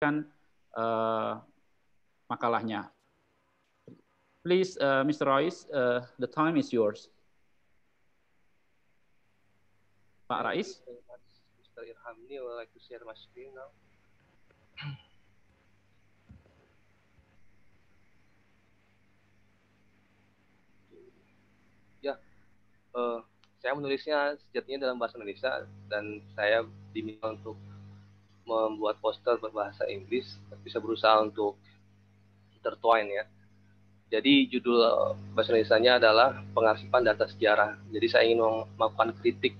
kan uh, makalahnya. Please, uh, Mr. Rais, uh, the time is yours. Pak Rais. Mr. Irhamni, would like to share my screen now. Ya, uh, saya menulisnya sejatinya dalam bahasa Indonesia dan saya diminta untuk membuat poster berbahasa Inggris bisa berusaha untuk tertwine ya. Jadi judul eh, bahasa Indonesia-nya adalah pengarsipan data sejarah. Jadi saya ingin melakukan kritik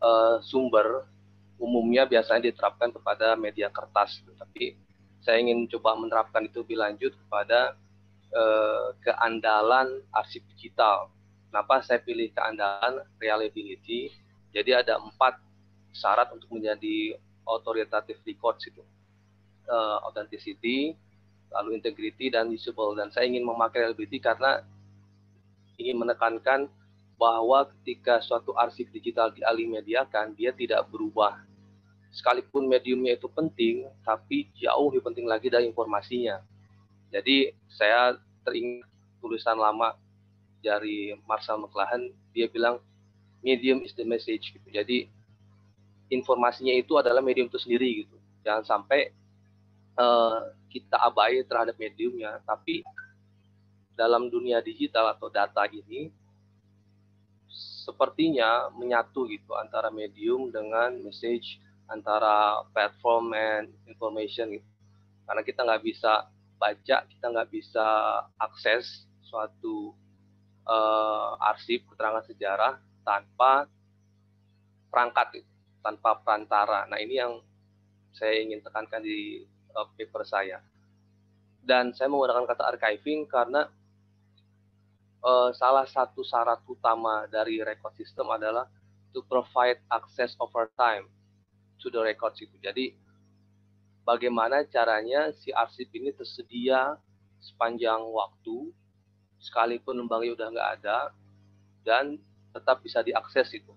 uh, sumber umumnya biasanya diterapkan kepada media kertas, tapi saya ingin coba menerapkan itu lebih lanjut kepada uh, keandalan arsip digital. Kenapa saya pilih keandalan reliability? Jadi ada empat syarat untuk menjadi authoritative records itu uh, authenticity lalu integrity dan usable dan saya ingin memakai LBT karena ingin menekankan bahwa ketika suatu arsip digital dialimediakan dia tidak berubah sekalipun mediumnya itu penting tapi jauh lebih penting lagi dari informasinya jadi saya teringat tulisan lama dari Marshall McLuhan dia bilang medium is the message gitu. Jadi informasinya itu adalah medium itu sendiri gitu. Jangan sampai uh, kita abai terhadap mediumnya, tapi dalam dunia digital atau data ini sepertinya menyatu gitu antara medium dengan message, antara platform and information gitu. Karena kita nggak bisa baca, kita nggak bisa akses suatu uh, arsip keterangan sejarah tanpa perangkat gitu tanpa perantara. Nah, ini yang saya ingin tekankan di uh, paper saya. Dan saya menggunakan kata archiving karena uh, salah satu syarat utama dari record system adalah to provide access over time to the record itu. Jadi bagaimana caranya si arsip ini tersedia sepanjang waktu sekalipun lembaganya udah nggak ada dan tetap bisa diakses itu.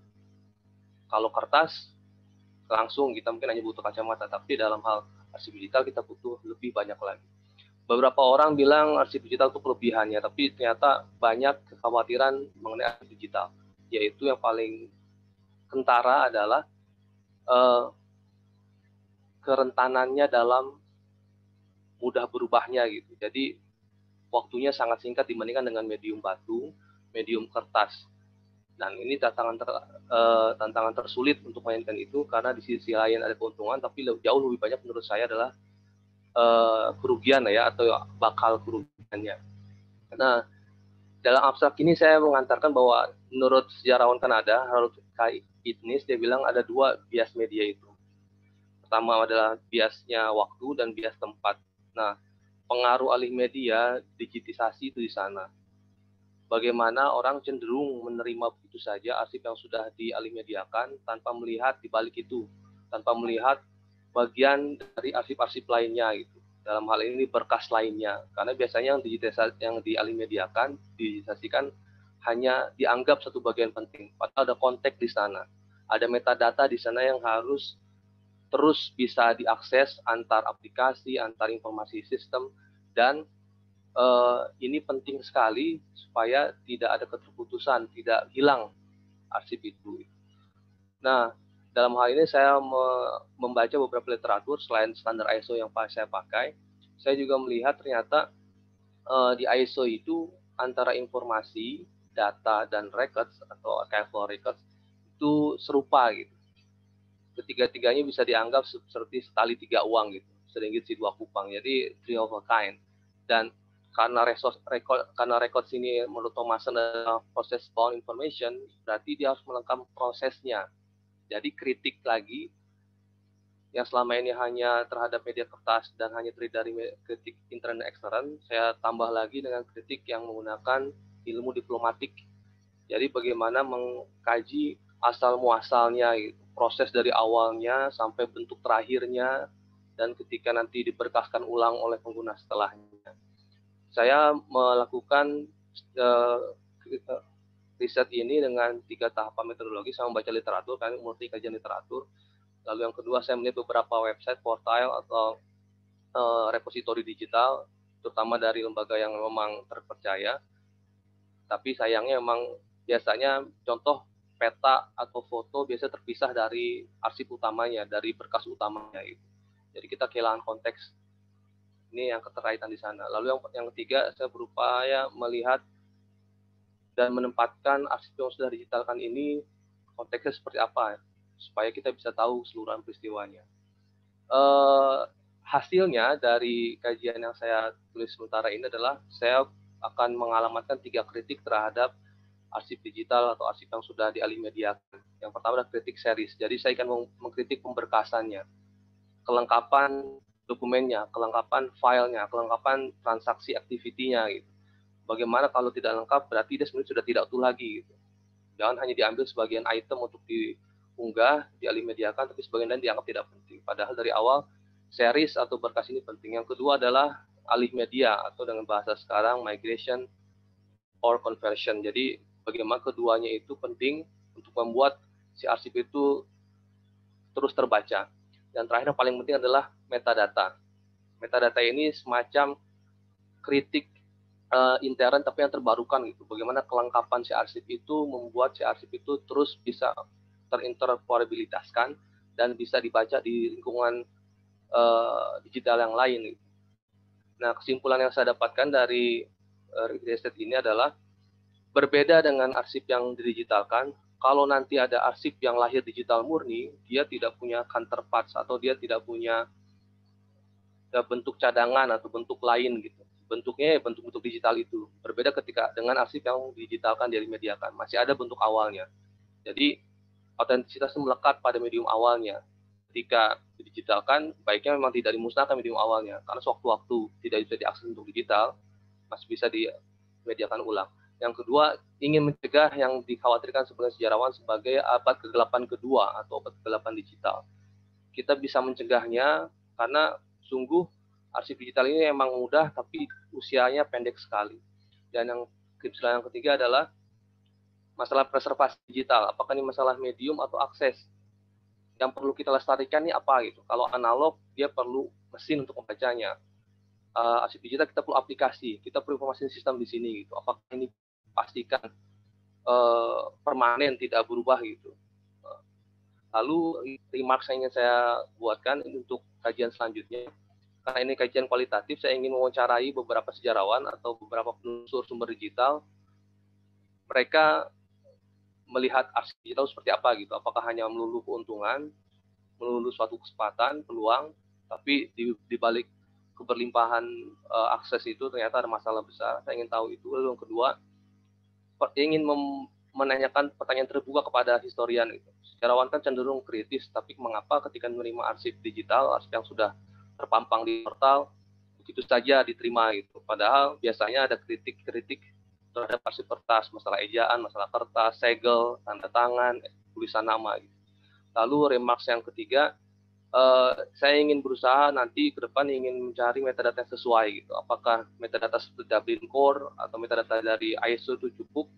Kalau kertas langsung kita mungkin hanya butuh kacamata tapi dalam hal arsip digital kita butuh lebih banyak lagi beberapa orang bilang arsip digital itu kelebihannya tapi ternyata banyak kekhawatiran mengenai arsip digital yaitu yang paling kentara adalah uh, kerentanannya dalam mudah berubahnya gitu jadi waktunya sangat singkat dibandingkan dengan medium batu medium kertas dan ini tantangan ter, uh, tantangan tersulit untuk mainkan itu karena di sisi lain ada keuntungan tapi jauh lebih banyak menurut saya adalah uh, kerugian ya atau bakal kerugiannya. Nah dalam abstrak ini saya mengantarkan bahwa menurut sejarawan Kanada Harold K. Itnis dia bilang ada dua bias media itu. Pertama adalah biasnya waktu dan bias tempat. Nah pengaruh alih media digitisasi itu di sana bagaimana orang cenderung menerima begitu saja arsip yang sudah dialimediakan tanpa melihat di balik itu, tanpa melihat bagian dari arsip-arsip lainnya gitu. Dalam hal ini berkas lainnya, karena biasanya yang digitalisasi yang dialimediakan, digitalisasikan hanya dianggap satu bagian penting, padahal ada konteks di sana, ada metadata di sana yang harus terus bisa diakses antar aplikasi, antar informasi sistem dan eh, ini penting sekali supaya tidak ada keterputusan, tidak hilang arsip itu. Nah, dalam hal ini saya me membaca beberapa literatur selain standar ISO yang saya pakai, saya juga melihat ternyata eh, di ISO itu antara informasi, data dan records atau archival records itu serupa gitu. Ketiga-tiganya bisa dianggap seperti setali tiga uang gitu, seringgit si dua kupang. Jadi three of a kind. Dan karena resource record karena record sini menurut Thomason adalah proses bound information berarti dia harus melengkapi prosesnya jadi kritik lagi yang selama ini hanya terhadap media kertas dan hanya terdiri dari kritik intern dan ekstern, saya tambah lagi dengan kritik yang menggunakan ilmu diplomatik. Jadi bagaimana mengkaji asal muasalnya, proses dari awalnya sampai bentuk terakhirnya, dan ketika nanti diberkaskan ulang oleh pengguna setelahnya saya melakukan uh, riset ini dengan tiga tahapan metodologi saya membaca literatur kami multi kajian literatur lalu yang kedua saya melihat beberapa website portal atau uh, repositori digital terutama dari lembaga yang memang terpercaya tapi sayangnya memang biasanya contoh peta atau foto biasa terpisah dari arsip utamanya dari berkas utamanya itu jadi kita kehilangan konteks ini yang keterkaitan di sana. Lalu yang yang ketiga saya berupaya melihat dan menempatkan arsip yang sudah digitalkan ini konteksnya seperti apa supaya kita bisa tahu keseluruhan peristiwanya. Uh, hasilnya dari kajian yang saya tulis sementara ini adalah saya akan mengalamatkan tiga kritik terhadap arsip digital atau arsip yang sudah dialimediakan. Yang pertama adalah kritik series. Jadi saya akan mengkritik pemberkasannya, kelengkapan dokumennya, kelengkapan filenya, kelengkapan transaksi aktivitinya gitu. Bagaimana kalau tidak lengkap berarti dia sebenarnya sudah tidak utuh lagi gitu. Jangan hanya diambil sebagian item untuk diunggah, dialimediakan, tapi sebagian lain dianggap tidak penting. Padahal dari awal series atau berkas ini penting. Yang kedua adalah alih media atau dengan bahasa sekarang migration or conversion. Jadi bagaimana keduanya itu penting untuk membuat si arsip itu terus terbaca. Dan terakhir yang paling penting adalah metadata. Metadata ini semacam kritik uh, intern tapi yang terbarukan gitu. Bagaimana kelengkapan si arsip itu membuat si arsip itu terus bisa terinteroperabilitaskan dan bisa dibaca di lingkungan uh, digital yang lain. Gitu. Nah, kesimpulan yang saya dapatkan dari uh, eh, riset ini adalah berbeda dengan arsip yang didigitalkan, kalau nanti ada arsip yang lahir digital murni, dia tidak punya counterparts atau dia tidak punya bentuk cadangan atau bentuk lain gitu. Bentuknya bentuk-bentuk ya digital itu. Berbeda ketika dengan arsip yang digitalkan dari mediakan. Masih ada bentuk awalnya. Jadi otentisitas melekat pada medium awalnya. Ketika digitalkan baiknya memang tidak dimusnahkan medium awalnya. Karena sewaktu-waktu tidak bisa diakses untuk digital, masih bisa di mediakan ulang. Yang kedua, ingin mencegah yang dikhawatirkan sebagai sejarawan sebagai abad kegelapan kedua atau abad kegelapan digital. Kita bisa mencegahnya karena sungguh arsip digital ini memang mudah tapi usianya pendek sekali. Dan yang kesulitan yang ketiga adalah masalah preservasi digital. Apakah ini masalah medium atau akses? Yang perlu kita lestarikan ini apa gitu. Kalau analog dia perlu mesin untuk membacanya. Uh, arsip digital kita perlu aplikasi, kita perlu informasi sistem di sini gitu. Apakah ini pastikan uh, permanen tidak berubah gitu Lalu remarks yang ingin saya buatkan untuk kajian selanjutnya, karena ini kajian kualitatif, saya ingin mewawancarai beberapa sejarawan atau beberapa penelusur sumber digital. Mereka melihat arsip digital seperti apa gitu. Apakah hanya melulu keuntungan, melulu suatu kesempatan, peluang, tapi di, di balik keberlimpahan uh, akses itu ternyata ada masalah besar. Saya ingin tahu itu. Lalu yang kedua, ingin mem, menanyakan pertanyaan terbuka kepada historian gitu. Sejarawan kan cenderung kritis, tapi mengapa ketika menerima arsip digital, arsip yang sudah terpampang di portal, begitu saja diterima gitu. Padahal biasanya ada kritik-kritik terhadap arsip kertas, masalah ejaan, masalah kertas, segel, tanda tangan, tulisan nama gitu. Lalu remarks yang ketiga, eh, saya ingin berusaha nanti ke depan ingin mencari metadata yang sesuai gitu. Apakah metadata seperti Dublin Core atau metadata dari ISO itu cukup?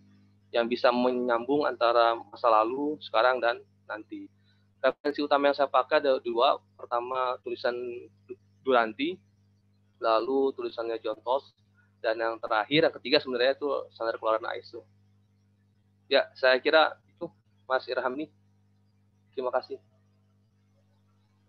yang bisa menyambung antara masa lalu, sekarang, dan nanti. Referensi utama yang saya pakai ada dua. Pertama, tulisan Duranti, lalu tulisannya John Toss, dan yang terakhir, yang ketiga sebenarnya itu standar keluaran ISO. Ya, saya kira itu Mas Irham nih. Terima kasih.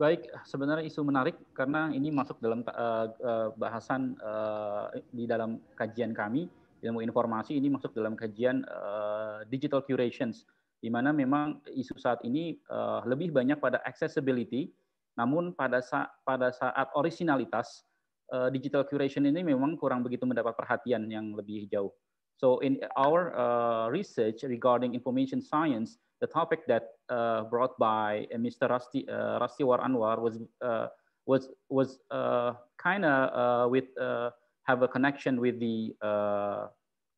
Baik, sebenarnya isu menarik karena ini masuk dalam uh, bahasan uh, di dalam kajian kami ilmu informasi ini masuk dalam kajian uh, digital curation, di mana memang isu saat ini uh, lebih banyak pada accessibility namun pada sa pada saat originalitas uh, eh, digital curation ini memang kurang begitu mendapat perhatian yang lebih jauh so in our uh, research regarding information science the topic that uh, brought by Mr. Rasti uh, Rastiwar Anwar was uh, was was uh, kind of uh, with uh, have a connection with the, uh,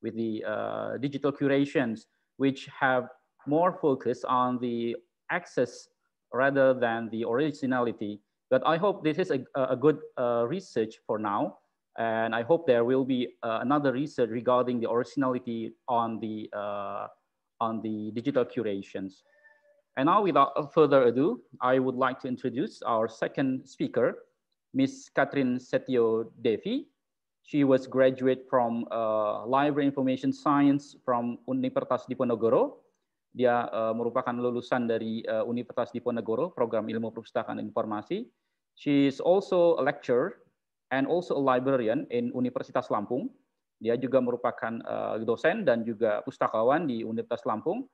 with the uh, digital curations, which have more focus on the access rather than the originality. But I hope this is a, a good uh, research for now. And I hope there will be uh, another research regarding the originality on the, uh, on the digital curations. And now without further ado, I would like to introduce our second speaker, Ms. Catherine Setio Devi, She was graduate from uh, Library Information Science from Universitas Diponegoro. Dia uh, merupakan lulusan dari uh, Universitas Diponegoro, program ilmu perpustakaan informasi. She is also a lecturer and also a librarian in Universitas Lampung. Dia juga merupakan uh, dosen dan juga pustakawan di Universitas Lampung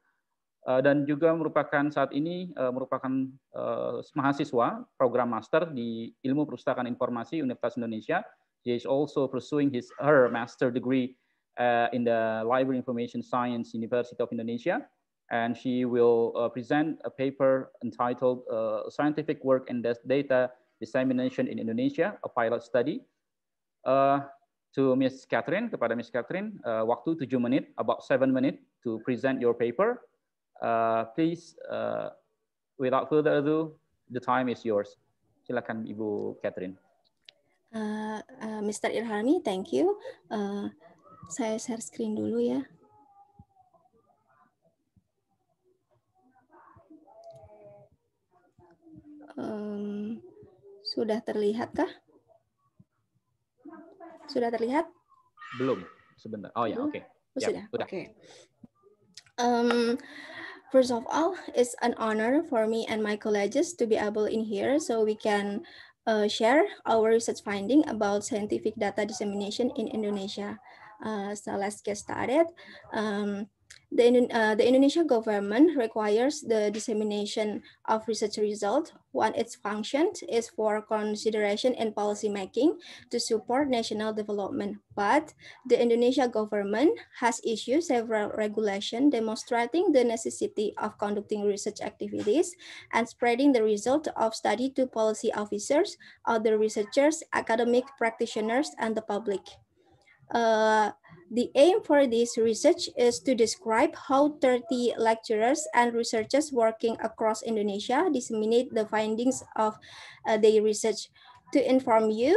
uh, dan juga merupakan saat ini uh, merupakan uh, mahasiswa program master di Ilmu Perpustakaan Informasi Universitas Indonesia He is also pursuing his her master degree uh, in the Library Information Science University of Indonesia. And she will uh, present a paper entitled uh, Scientific Work and Data Dissemination in Indonesia, a pilot study. Uh, to Miss Catherine, kepada Miss Catherine, uh, waktu tujuh menit, about 7 minutes to present your paper. Uh, please, without further ado, the time is yours. Silakan Ibu Catherine. Uh, eh, eh, Mr. Irhami, thank you. Uh, saya share screen dulu ya. Um, sudah terlihat kah? Sudah terlihat? Belum, sebentar. Oh ya, oke. Oh, ya, sudah. Oke. Um, first of all, it's an honor for me and my colleagues to be able in here so we can uh, share our research finding about scientific data dissemination in Indonesia. Uh, so let's get started. Um, the, uh, the Indonesian government requires the dissemination of research results when its function is for consideration and policy making to support national development. But the Indonesia government has issued several regulations demonstrating the necessity of conducting research activities and spreading the result of study to policy officers, other researchers, academic practitioners, and the public. Uh, the aim for this research is to describe how 30 lecturers and researchers working across Indonesia disseminate the findings of uh, their research. To inform you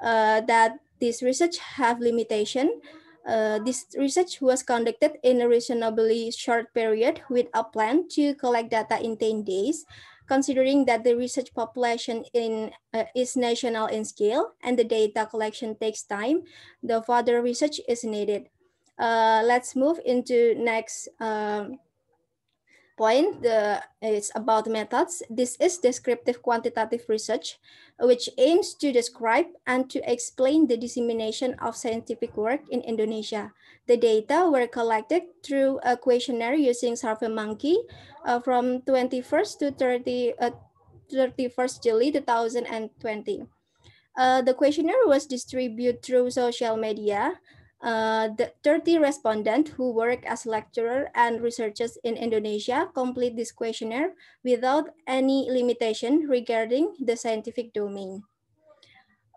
uh, that this research have limitation, uh, this research was conducted in a reasonably short period with a plan to collect data in 10 days considering that the research population in, uh, is national in scale and the data collection takes time, the further research is needed. Uh, let's move into next um, point. The, it's about methods. This is descriptive quantitative research, which aims to describe and to explain the dissemination of scientific work in Indonesia. The data were collected through a questionnaire using SurveyMonkey uh, from 21st to 30, uh, 31st July 2020. Uh, the questionnaire was distributed through social media. Uh, the 30 respondents who work as lecturer and researchers in Indonesia complete this questionnaire without any limitation regarding the scientific domain.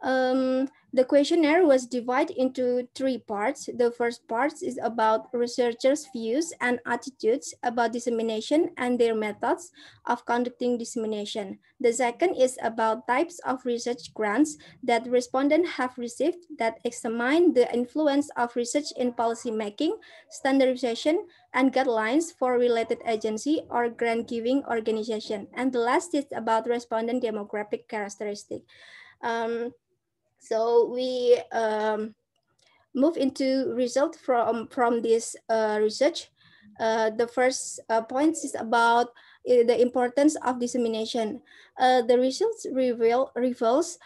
Um, the questionnaire was divided into three parts. The first part is about researchers' views and attitudes about dissemination and their methods of conducting dissemination. The second is about types of research grants that respondents have received that examine the influence of research in policymaking, standardization, and guidelines for related agency or grant-giving organization. And the last is about respondent demographic characteristic. Um, so we um, move into result from, from this uh, research. Uh, the first uh, point is about uh, the importance of dissemination. Uh, the results reveal, reveals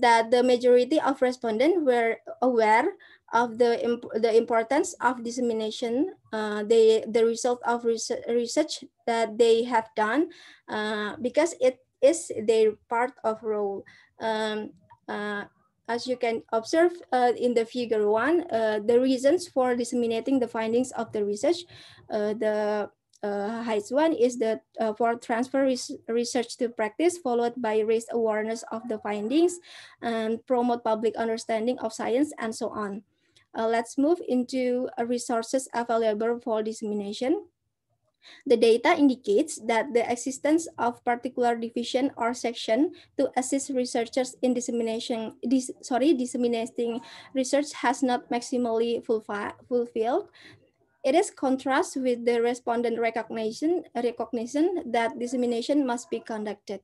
that the majority of respondents were aware of the, imp the importance of dissemination, uh, they, the result of research, research that they have done uh, because it is their part of role. Um, uh, as you can observe uh, in the figure one, uh, the reasons for disseminating the findings of the research, uh, the uh, highest one is the uh, for transfer res research to practice followed by raise awareness of the findings and promote public understanding of science and so on. Uh, let's move into resources available for dissemination. The data indicates that the existence of particular division or section to assist researchers in dissemination, dis, sorry, disseminating research has not maximally fulfilled. It is contrast with the respondent recognition, recognition that dissemination must be conducted.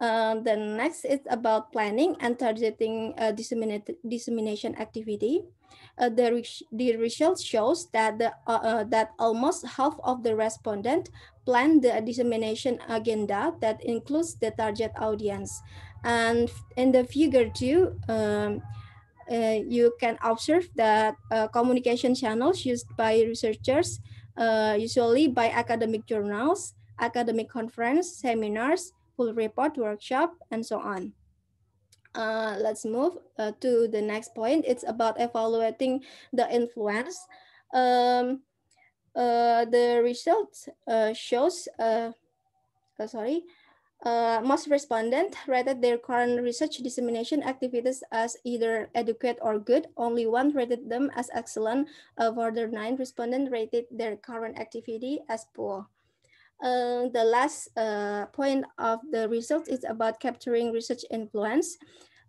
Uh, the next is about planning and targeting uh, dissemination activity uh, the, the result shows that, the, uh, uh that almost half of the respondents plan the dissemination agenda that includes the target audience. And in the figure two, um, uh, you can observe that uh, communication channels used by researchers, uh, usually by academic journals, academic conference, seminars, full report workshop, and so on. Uh, let's move uh, to the next point. It's about evaluating the influence. Um, uh, the result uh, shows, uh, sorry, most respondents rated their current research dissemination activities as either adequate or good. Only one rated them as excellent. Uh, further nine respondents rated their current activity as poor. Uh, the last uh, point of the result is about capturing research influence.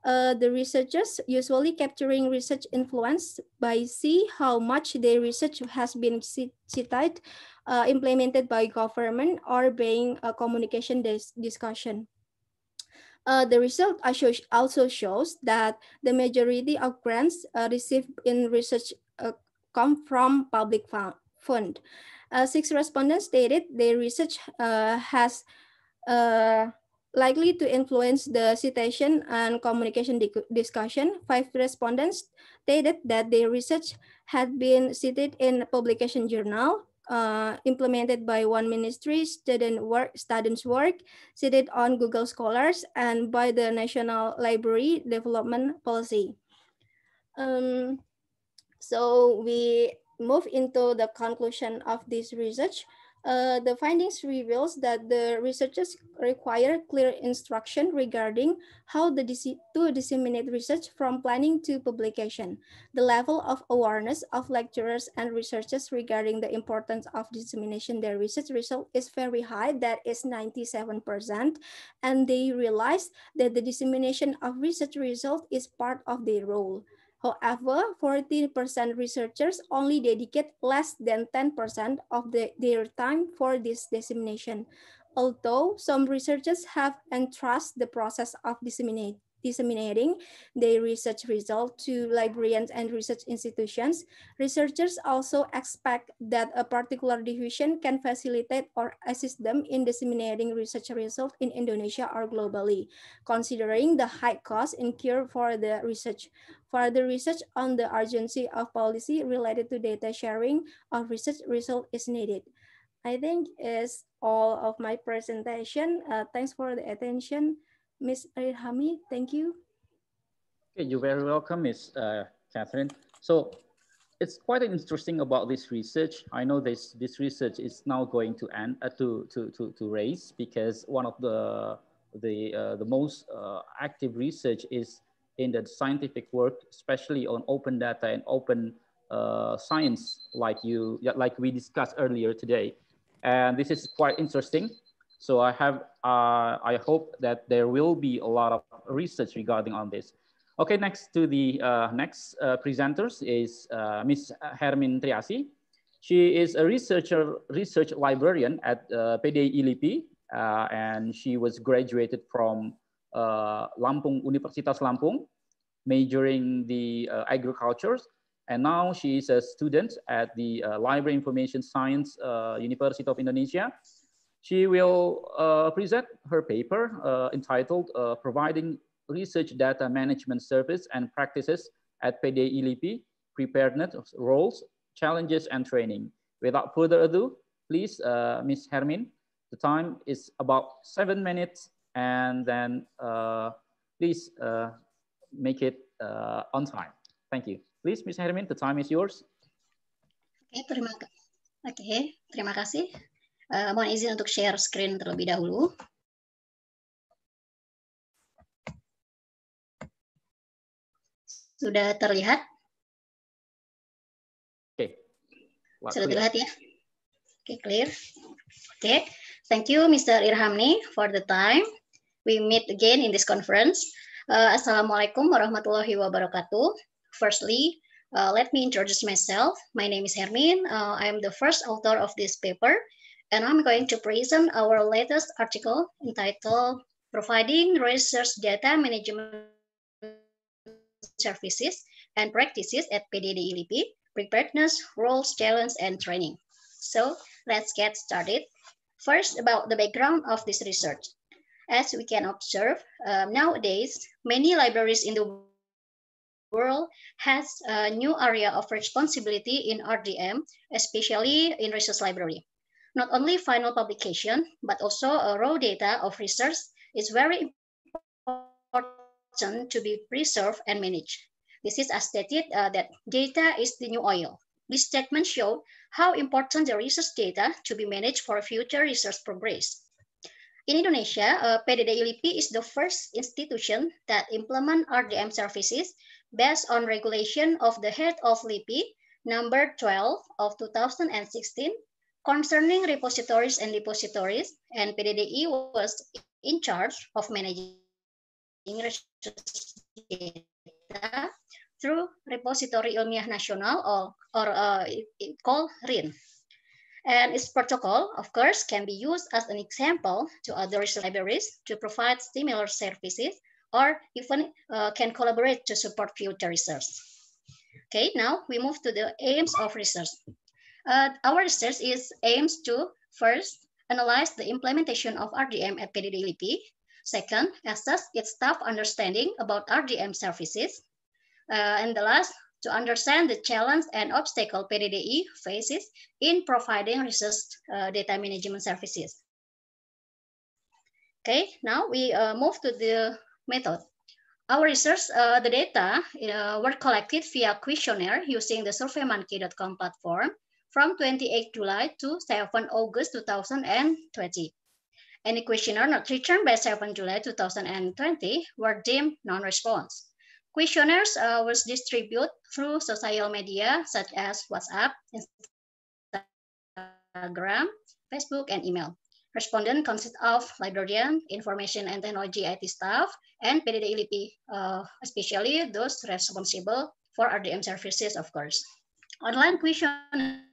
Uh, the researchers usually capturing research influence by see how much their research has been cited, uh, implemented by government, or being a communication dis discussion. Uh, the result also shows that the majority of grants uh, received in research uh, come from public fund fund. Uh, six respondents stated their research uh, has uh, likely to influence the citation and communication discussion. Five respondents stated that their research had been cited in a publication journal uh, implemented by one ministry, student work, students work, cited on Google Scholars, and by the National Library Development Policy. Um, so we move into the conclusion of this research, uh, the findings reveals that the researchers require clear instruction regarding how dis to disseminate research from planning to publication, the level of awareness of lecturers and researchers regarding the importance of dissemination their research result is very high, that is 97%, and they realize that the dissemination of research result is part of their role. However, 40% researchers only dedicate less than 10% of the, their time for this dissemination, although some researchers have entrusted the process of disseminate, disseminating their research result to librarians and research institutions, researchers also expect that a particular division can facilitate or assist them in disseminating research results in Indonesia or globally, considering the high cost incurred for the research. Further research on the urgency of policy related to data sharing of research result is needed. I think is all of my presentation. Uh, thanks for the attention. Ms. Arihami, thank you. Okay, you're very welcome, Ms. Uh, Catherine. So it's quite interesting about this research. I know this this research is now going to end uh, to, to to to raise because one of the the uh, the most uh, active research is in the scientific work, especially on open data and open uh, science, like you like we discussed earlier today. And this is quite interesting so I have, uh, I hope that there will be a lot of research regarding on this. Okay, next to the uh, next uh, presenters is uh, Ms. Hermin Triasi. She is a researcher, research librarian at uh, PDI ILIPI, uh, and she was graduated from uh, Lampung, Universitas Lampung, majoring the uh, agriculture. And now she is a student at the Library Information Science University of Indonesia, she will uh, present her paper uh, entitled uh, Providing Research Data Management Service and Practices at PDILP, Preparedness Roles, Challenges and Training. Without further ado, please, uh, Ms. Hermin, the time is about seven minutes and then uh, please uh, make it uh, on time. Thank you. Please, Ms. Hermin, the time is yours. Okay, terima, okay, terima kasih. Uh, mohon izin untuk share screen terlebih dahulu. Sudah terlihat? Oke. Okay. Sudah ya. terlihat ya? Oke, okay, clear. Oke. Okay. Thank you Mr. Irhamni for the time. We meet again in this conference. Uh, Assalamualaikum warahmatullahi wabarakatuh. Firstly, uh, let me introduce myself. My name is Hermin. Uh, I am the first author of this paper. And I'm going to present our latest article entitled Providing Research Data Management Services and Practices at PDD ELP, Preparedness, Roles, Challenge, and Training. So let's get started. First, about the background of this research. As we can observe, uh, nowadays, many libraries in the world has a new area of responsibility in RDM, especially in research library. Not only final publication, but also raw data of research is very important to be preserved and managed. This is as stated uh, that data is the new oil. This statement showed how important the research data to be managed for future research progress. In Indonesia, uh, PDDLP is the first institution that implement RDM services based on regulation of the head of LIPI number 12 of 2016 Concerning repositories and depositories, and PDDE was in charge of managing resource data through Repository Ilmiah Nasional or, or uh, called RIN. And its protocol, of course, can be used as an example to other research libraries to provide similar services or even uh, can collaborate to support future research. Okay, now we move to the aims of research. Uh, our research is aims to first analyze the implementation of RDM at PDDLP. Second, assess its staff understanding about RDM services. Uh, and the last, to understand the challenge and obstacle PDDE faces in providing research uh, data management services. Okay, now we uh, move to the method. Our research, uh, the data uh, were collected via questionnaire using the surveymonkey.com platform from 28 July to 7 August 2020. Any questionnaire not returned by 7 July 2020 were deemed non-response. Questionnaires uh, were distributed through social media such as WhatsApp, Instagram, Facebook, and email. Respondent consists of librarian, information and technology IT staff, and pdd uh, especially those responsible for RDM services, of course. Online questionnaires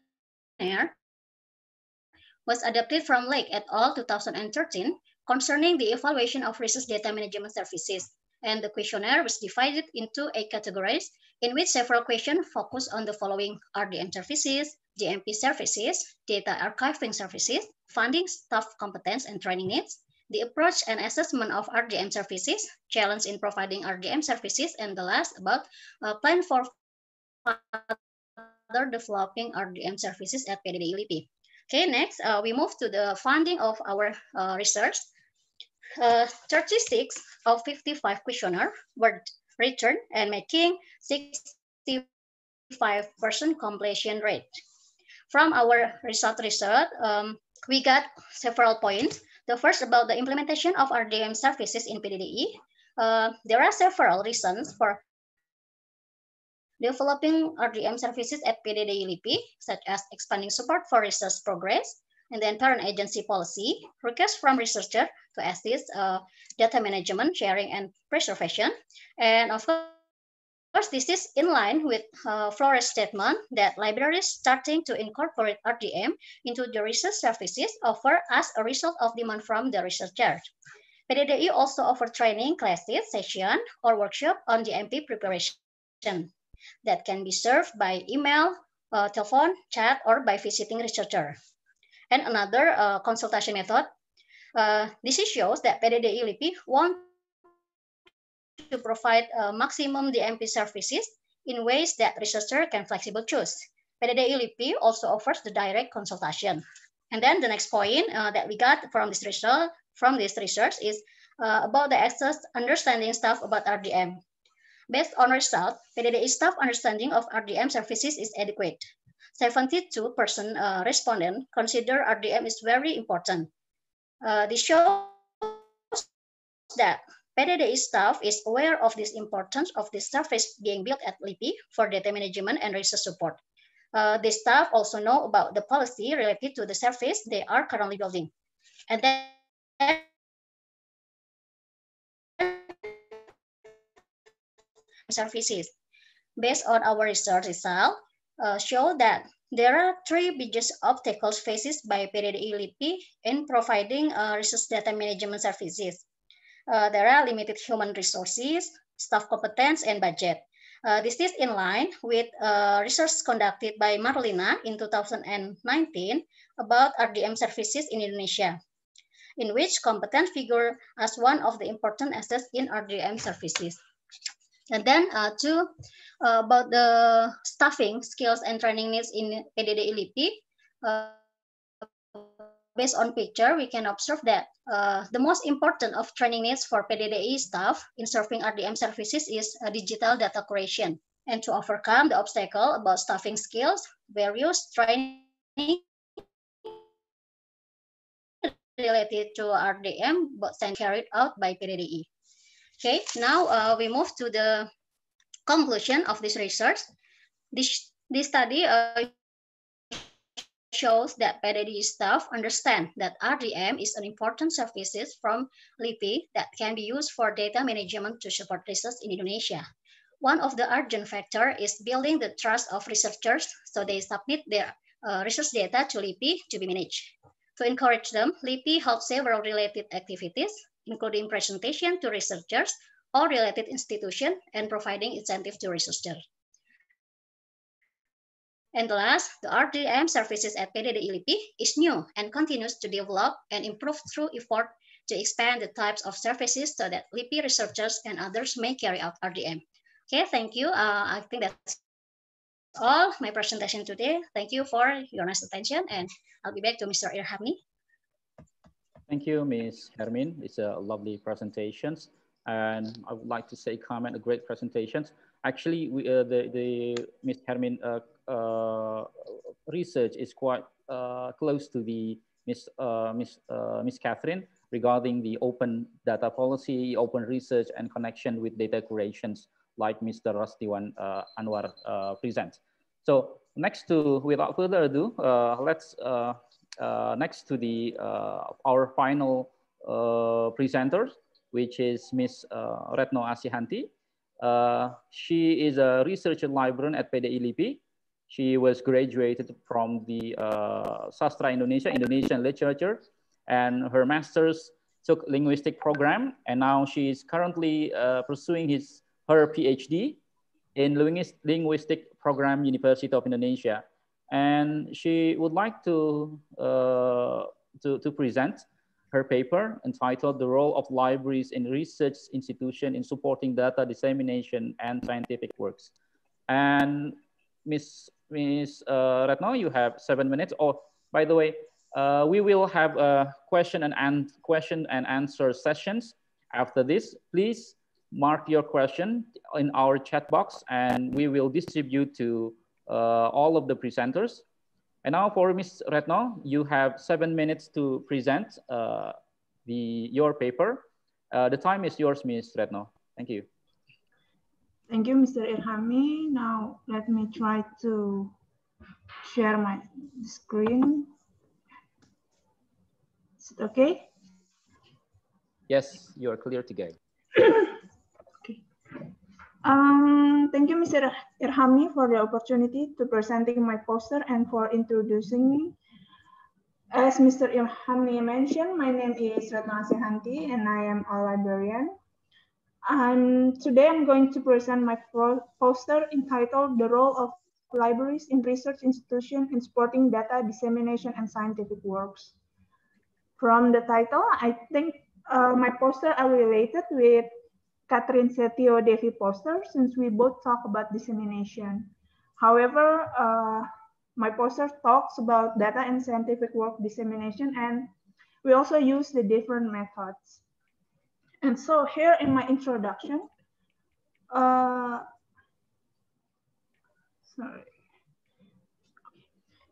was adapted from Lake et al. 2013 concerning the evaluation of resource data management services. And the questionnaire was divided into eight categories in which several questions focus on the following RDM services, DMP services, data archiving services, funding, staff competence and training needs, the approach and assessment of RDM services, challenge in providing RDM services, and the last about uh, plan for further developing RDM services at PDD Okay, next, uh, we move to the funding of our uh, research. Uh, 36 of 55 questionnaires were returned and making 65% completion rate. From our result result, um, we got several points. The first about the implementation of RDM services in PDDE. Uh, there are several reasons for developing RDM services at PDDULP, such as expanding support for research progress, and then parent agency policy, requests from researcher to assist uh, data management, sharing, and preservation. And of course, this is in line with uh, Flores' statement that libraries starting to incorporate RDM into the research services offer as a result of demand from the researcher. PDDE also offer training, classes, session, or workshop on the MP preparation that can be served by email, uh, telephone, chat, or by visiting researcher. And another uh, consultation method, uh, this shows that PDD ELP want to provide uh, maximum DMP services in ways that researcher can flexibly choose. PDD ELP also offers the direct consultation. And then the next point uh, that we got from this result from this research is uh, about the access understanding stuff about RDM. Based on result, PDDI staff understanding of RDM services is adequate. 72% uh, respondent consider RDM is very important. Uh, this shows that PDDI staff is aware of this importance of the service being built at LIPI for data management and research support. Uh, the staff also know about the policy related to the service they are currently building. And then services. Based on our research result, uh, show that there are three biggest obstacles faced by PDDELP in providing uh, resource data management services. Uh, there are limited human resources, staff competence, and budget. Uh, this is in line with uh, research conducted by Marlina in 2019 about RDM services in Indonesia, in which competence figure as one of the important assets in RDM services. And then uh, two, uh, about the staffing skills and training needs in PDD LEP. Uh, based on picture, we can observe that uh, the most important of training needs for PDDE staff in serving RDM services is uh, digital data creation. And to overcome the obstacle about staffing skills, various training related to RDM but carried out by PDDE. Okay, now uh, we move to the conclusion of this research. This, this study uh, shows that PDD staff understand that RDM is an important services from LIPI that can be used for data management to support research in Indonesia. One of the urgent factor is building the trust of researchers so they submit their uh, research data to LIPI to be managed. To encourage them, LIPI helps several related activities including presentation to researchers or related institution and providing incentive to researchers. And last, the RDM services at ELP is new and continues to develop and improve through effort to expand the types of services so that LIPI researchers and others may carry out RDM. Okay, thank you. Uh, I think that's all my presentation today. Thank you for your nice attention and I'll be back to Mr. Irhamni. Thank you, Ms. Hermin. It's a lovely presentation. And I would like to say comment, a great presentation. Actually, we, uh, the, the Ms. Hermin uh, uh, research is quite uh, close to the Ms. Ms. Ms. Catherine regarding the open data policy, open research, and connection with data curation, like Mr. Rastiwan uh, Anwar uh, presents. So next to, without further ado, let's uh, next to the uh, our final uh, presenter, which is Ms. Retno Asihanti. she is a research librarian at PDI LIPI. She was graduated from the Sastra Indonesia, Indonesian Literature, and her master's took linguistic program, and now she is currently pursuing his her PhD in linguistic program University of Indonesia and she would like to, uh, to, to, present her paper entitled The Role of Libraries in Research Institution in Supporting Data Dissemination and Scientific Works. And Ms. Ms. Uh, you have seven minutes. Oh, by the way, uh, we will have a question and, and question and answer sessions after this. Please mark your question in our chat box and we will distribute to uh, all of the presenters. And now for Ms. Retno, you have seven minutes to present uh, the, your paper. Uh, the time is yours, Ms. Retno. Thank you. Thank you, Mr. Irhami. Now let me try to share my screen. Is it okay? Yes, you are clear to go. Um, thank you, Mr. Irhami, for the opportunity to presenting my poster and for introducing me. As Mr. Irhami mentioned, my name is Ratna Sihanti and I am a librarian. And today I'm going to present my poster entitled The Role of Libraries in Research Institutions in Supporting Data Dissemination and Scientific Works. From the title, I think uh, my poster are related with Catherine Setio Devi poster since we both talk about dissemination. However, uh, my poster talks about data and scientific work dissemination and we also use the different methods. And so here in my introduction, uh, sorry.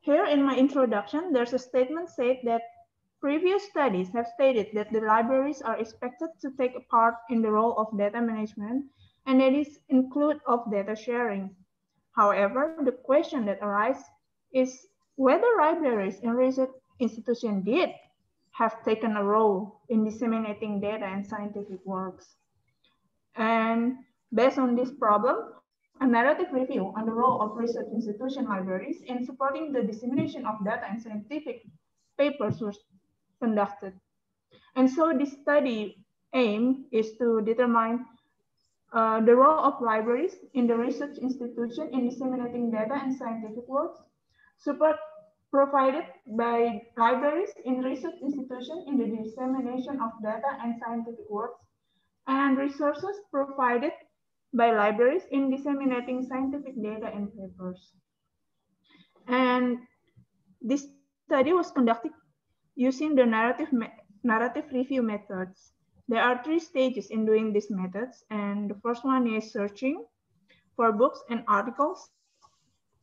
Here in my introduction, there's a statement said that Previous studies have stated that the libraries are expected to take a part in the role of data management and that is include of data sharing. However, the question that arises is whether libraries and research institutions did have taken a role in disseminating data and scientific works. And based on this problem, a narrative review on the role of research institution libraries in supporting the dissemination of data and scientific papers was conducted. And so this study aim is to determine uh, the role of libraries in the research institution in disseminating data and scientific works, support provided by libraries in research institutions in the dissemination of data and scientific works, and resources provided by libraries in disseminating scientific data and papers. And this study was conducted using the narrative, narrative review methods. There are three stages in doing these methods. And the first one is searching for books and articles.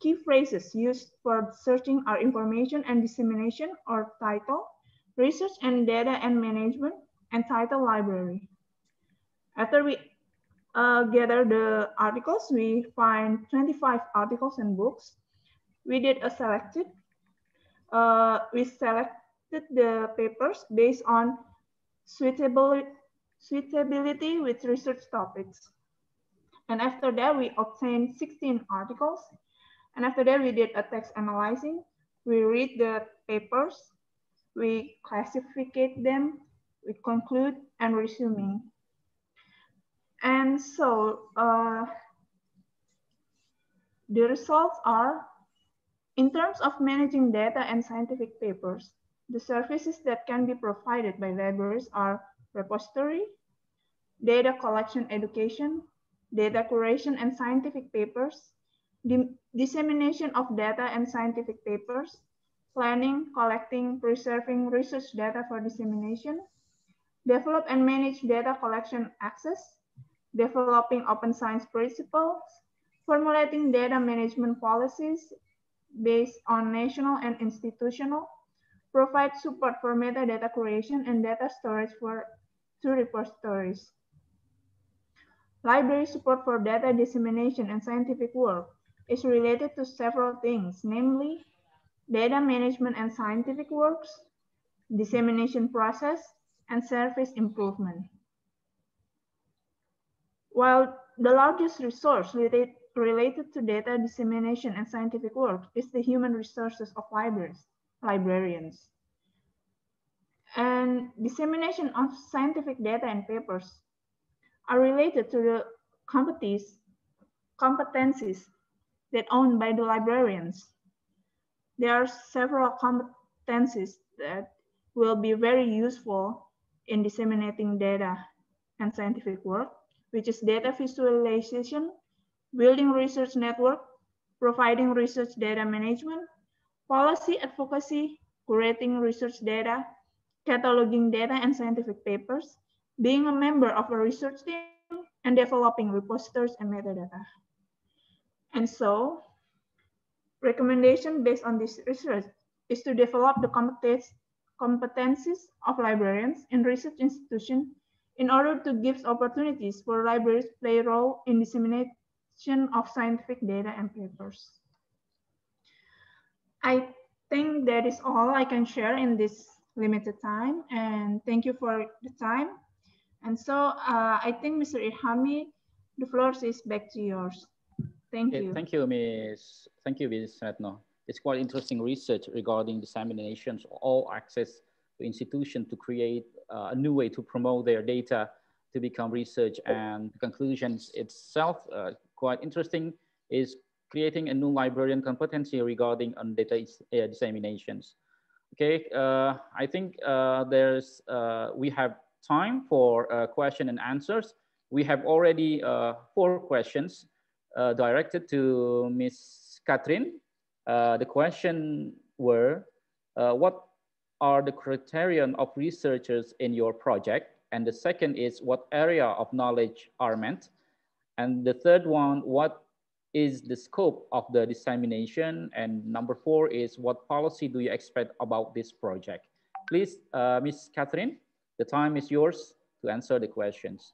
Key phrases used for searching are information and dissemination or title, research and data and management, and title library. After we uh, gather the articles, we find 25 articles and books. We did a selected, uh, we select the papers based on suitable, suitability with research topics. And after that, we obtained 16 articles. And after that, we did a text analyzing. We read the papers, we classificate them, we conclude and resuming. And so uh, the results are in terms of managing data and scientific papers, the services that can be provided by libraries are repository, data collection education, data curation and scientific papers, dissemination of data and scientific papers, planning, collecting, preserving research data for dissemination, develop and manage data collection access, developing open science principles, formulating data management policies based on national and institutional, provides support for metadata creation and data storage for two repositories. Library support for data dissemination and scientific work is related to several things, namely data management and scientific works, dissemination process, and service improvement. While the largest resource related, related to data dissemination and scientific work is the human resources of libraries, librarians. And dissemination of scientific data and papers are related to the competencies that owned by the librarians. There are several competencies that will be very useful in disseminating data and scientific work, which is data visualization, building research network, providing research data management, policy advocacy, curating research data, cataloging data and scientific papers, being a member of a research team, and developing repositories and metadata. And so, recommendation based on this research is to develop the competencies of librarians in research institutions in order to give opportunities for libraries play a role in dissemination of scientific data and papers. I think that is all I can share in this limited time. And thank you for the time. And so uh, I think Mr. Irhami, the floor is back to yours. Thank you. Thank you, Ms. Thank you, Ms. Ratno. It's quite interesting research regarding disseminations, all access to institution to create uh, a new way to promote their data to become research and conclusions itself uh, quite interesting is creating a new librarian competency regarding on data uh, disseminations. Okay, uh, I think uh, there's we have time for question and answers. We have already four questions directed to Miss Catherine. the question were, what are the criterion of researchers in your project? And the second is what area of knowledge are meant? And the third one, what is the scope of the dissemination. And number four is what policy do you expect about this project? Please, uh, Ms. Catherine, the time is yours to answer the questions.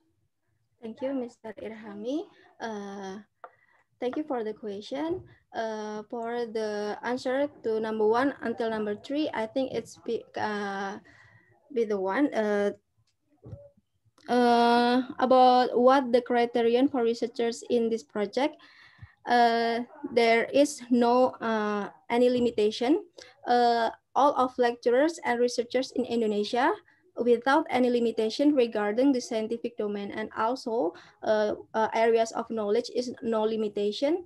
Thank you, Mr. Irhami. Uh, thank you for the question. Uh, for the answer to number one until number three, I think it's be, uh, be the one. Uh, uh, about what the criterion for researchers in this project, uh, there is no uh, any limitation. Uh, all of lecturers and researchers in Indonesia without any limitation regarding the scientific domain and also uh, uh, areas of knowledge is no limitation.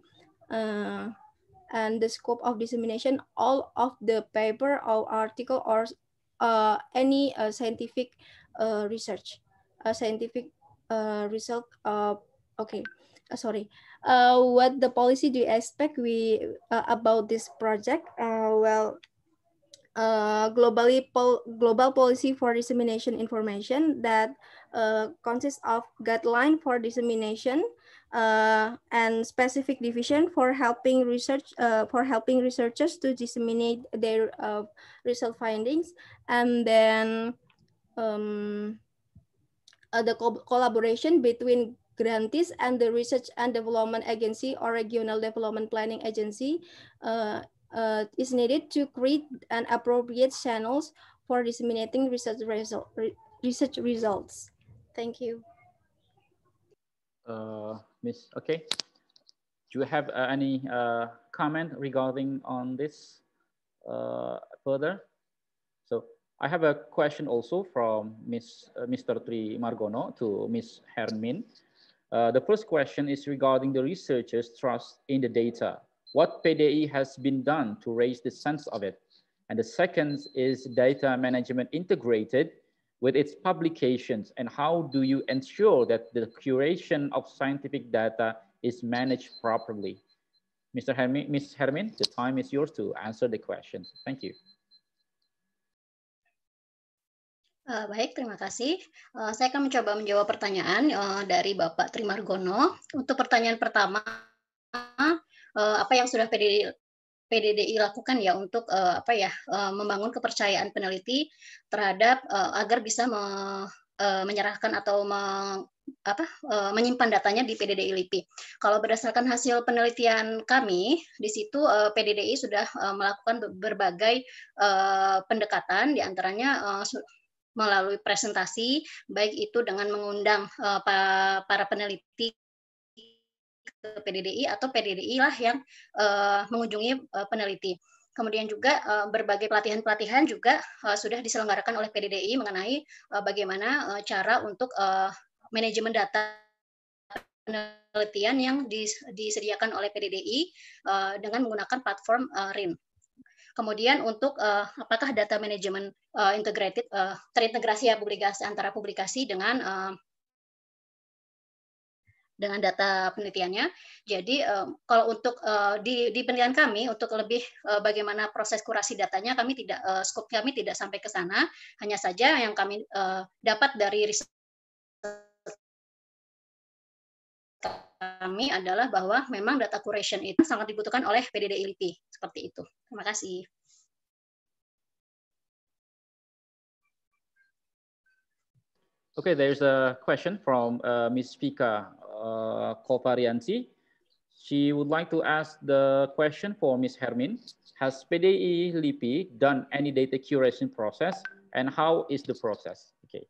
and the scope of dissemination, all of the paper or article or any scientific research, scientific result, okay uh, sorry, uh, what the policy do you expect we uh, about this project? Uh, well, uh, globally pol global policy for dissemination information that uh, consists of guideline for dissemination uh, and specific division for helping research uh, for helping researchers to disseminate their uh, result findings and then um, uh, the co collaboration between grantees and the Research and Development Agency or Regional Development Planning Agency uh, uh, is needed to create an appropriate channels for disseminating research, result, research results. Thank you. Uh, Miss, okay. Do you have uh, any uh, comment regarding on this uh, further? So I have a question also from Miss, uh, Mr. Tri Margono to Miss Hermin. Uh, the first question is regarding the researchers' trust in the data. What PDI has been done to raise the sense of it? And the second is data management integrated with its publications and how do you ensure that the curation of scientific data is managed properly? Mr. Hermin, Ms. Hermin, the time is yours to answer the questions. Thank you. Eh, baik, terima kasih. Eh, saya akan mencoba menjawab pertanyaan eh, dari Bapak Trimargono. Untuk pertanyaan pertama, apa yang sudah PDD, PDDI lakukan ya untuk apa ya membangun kepercayaan peneliti terhadap agar bisa me, menyerahkan atau me, apa menyimpan datanya di PDDI LIPI. Kalau berdasarkan hasil penelitian kami di situ uh, PDDI sudah melakukan berbagai pendekatan diantaranya uh, melalui presentasi, baik itu dengan mengundang uh, para peneliti ke PDDI atau PDDI lah yang uh, mengunjungi uh, peneliti. Kemudian juga uh, berbagai pelatihan-pelatihan juga uh, sudah diselenggarakan oleh PDDI mengenai uh, bagaimana uh, cara untuk uh, manajemen data penelitian yang disediakan oleh PDDI uh, dengan menggunakan platform uh, RIN. Kemudian untuk uh, apakah data manajemen uh, integrated uh, terintegrasi ya publikasi antara publikasi dengan uh, dengan data penelitiannya. Jadi kalau untuk di, di penelitian kami untuk lebih bagaimana proses kurasi datanya kami tidak uh, skop kami tidak sampai ke sana. Hanya saja yang kami dapat dari riset kami adalah bahwa memang data curation itu sangat dibutuhkan oleh PDD ILP. Seperti itu. Terima kasih. Okay, there's a question from uh, Ms. Fika uh, Kovarianti. She would like to ask the question for Ms. Hermin. Has PDI LIPI done any data curation process and how is the process? Okay.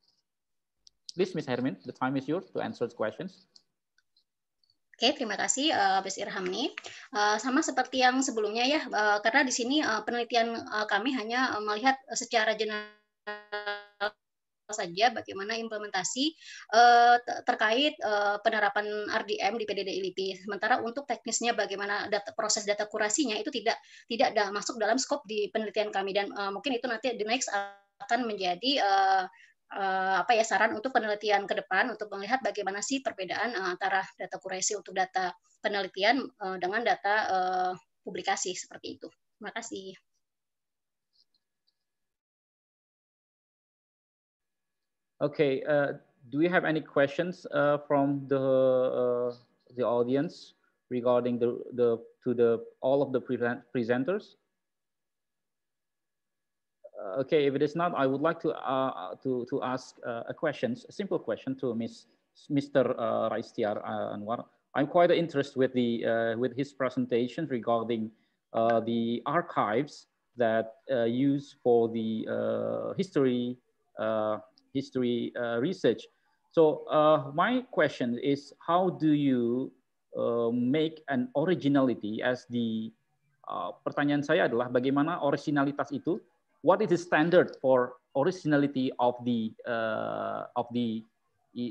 Please, Ms. Hermin, the time is yours to answer the questions. Oke, terima kasih uh, eh, Bes Irhamni. Uh, eh, sama seperti yang sebelumnya ya, uh, karena di sini uh, penelitian uh, kami hanya uh, melihat secara general saja bagaimana implementasi uh, terkait uh, penerapan RDM di PDD LIPI. Sementara untuk teknisnya bagaimana data, proses data kurasinya itu tidak tidak da masuk dalam skop di penelitian kami dan uh, mungkin itu nanti the next akan menjadi uh, uh, apa ya saran untuk penelitian ke depan untuk melihat bagaimana sih perbedaan uh, antara data kurasi untuk data penelitian uh, dengan data uh, publikasi seperti itu. Terima kasih. Okay, uh, do you have any questions uh, from the uh, the audience regarding the the to the all of the present presenters? okay, if it is not, I would like to uh, to to ask uh, a question, a simple question to Miss Mr. Uh, Raistiar uh, Anwar. I'm quite interested with the uh, with his presentation regarding the archives that use for the history history research. So my question is, how do you make an originality as the Uh, pertanyaan saya adalah bagaimana originalitas itu what is the standard for originality of the uh, of the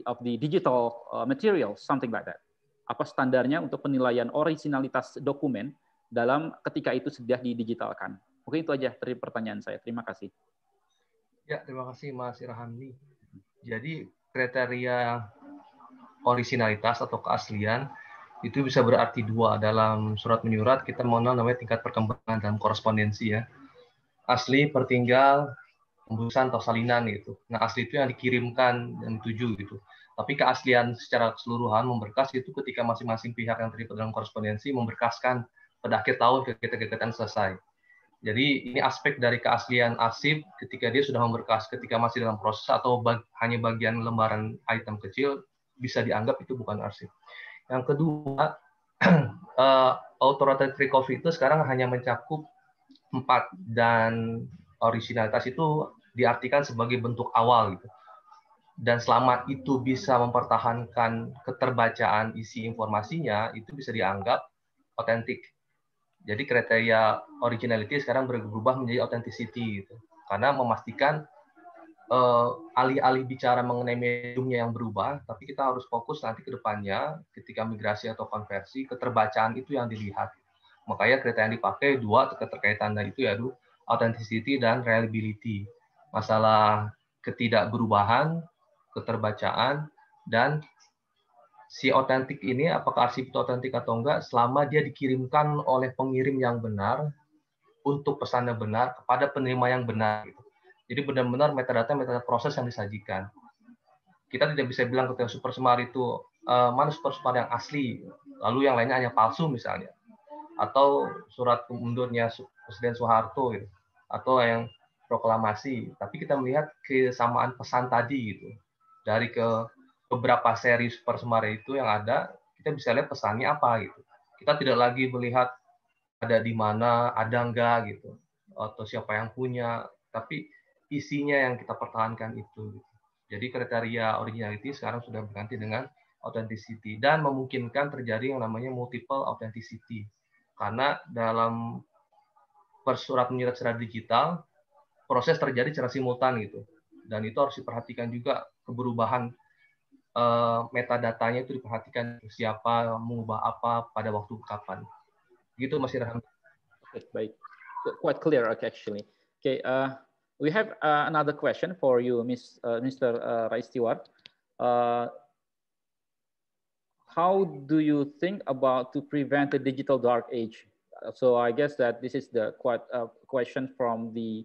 of the digital uh, material, something like that. Apa standarnya untuk penilaian originalitas dokumen dalam ketika itu sudah didigitalkan? Oke itu aja dari pertanyaan saya. Terima kasih. Ya, terima kasih Mas irhamli Jadi kriteria originalitas atau keaslian itu bisa berarti dua dalam surat menyurat kita mengenal namanya tingkat perkembangan dalam korespondensi ya asli pertinggal embusan atau salinan gitu. Nah asli itu yang dikirimkan yang dituju gitu. Tapi keaslian secara keseluruhan memberkas itu ketika masing-masing pihak yang terlibat dalam korespondensi memberkaskan pada akhir tahun kegiatan-kegiatan selesai. Jadi ini aspek dari keaslian arsip ketika dia sudah memberkas, ketika masih dalam proses atau bag, hanya bagian lembaran item kecil bisa dianggap itu bukan arsip. Yang kedua, uh, eh, authoritative recovery itu sekarang hanya mencakup empat dan originalitas itu diartikan sebagai bentuk awal gitu. Dan selama itu bisa mempertahankan keterbacaan isi informasinya, itu bisa dianggap otentik. Jadi kriteria originality sekarang berubah menjadi authenticity gitu. Karena memastikan eh, alih-alih uh, alih -alih bicara mengenai mediumnya yang berubah, tapi kita harus fokus nanti ke depannya ketika migrasi atau konversi, keterbacaan itu yang dilihat. Makanya kriteria yang dipakai dua keterkaitannya itu ya yaitu authenticity dan reliability. Masalah ketidakberubahan, keterbacaan, dan si otentik ini apakah arsip itu otentik atau enggak selama dia dikirimkan oleh pengirim yang benar untuk pesannya benar kepada penerima yang benar. Gitu. Jadi benar-benar metadata metadata proses yang disajikan. Kita tidak bisa bilang ketika super semar itu uh, mana super semar yang asli, lalu yang lainnya hanya palsu misalnya atau surat mundurnya Presiden Soeharto gitu, atau yang proklamasi, tapi kita melihat kesamaan pesan tadi gitu. Dari ke beberapa seri Super Semar itu yang ada, kita bisa lihat pesannya apa gitu. Kita tidak lagi melihat ada di mana, ada enggak gitu, atau siapa yang punya, tapi isinya yang kita pertahankan itu. Gitu. Jadi kriteria originality sekarang sudah berganti dengan authenticity dan memungkinkan terjadi yang namanya multiple authenticity karena dalam persurat menyurat secara digital, proses terjadi secara simultan gitu. Dan itu harus diperhatikan juga keberubahan uh, metadatanya itu diperhatikan siapa mengubah apa pada waktu kapan. Gitu masih Irham. Okay, baik. Quite clear actually. Okay, uh, we have uh, another question for you, Miss, uh, Mr. Uh, Rai Uh, how do you think about to prevent the digital dark age? Uh, so I guess that this is the quite uh, question from the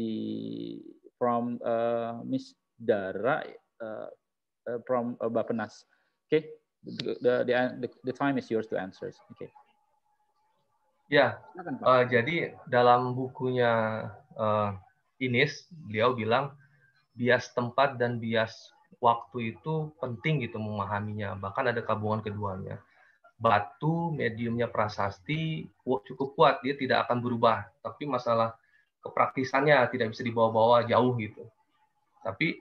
the from uh, Miss Dara uh, uh from uh, Bapenas. Okay, the the, the the time is yours to answer. Okay. Ya, uh, jadi dalam bukunya uh, Ines, beliau bilang bias tempat dan bias waktu itu penting gitu memahaminya. Bahkan ada kabungan keduanya. Batu mediumnya prasasti cukup kuat, dia tidak akan berubah. Tapi masalah kepraktisannya tidak bisa dibawa-bawa jauh gitu. Tapi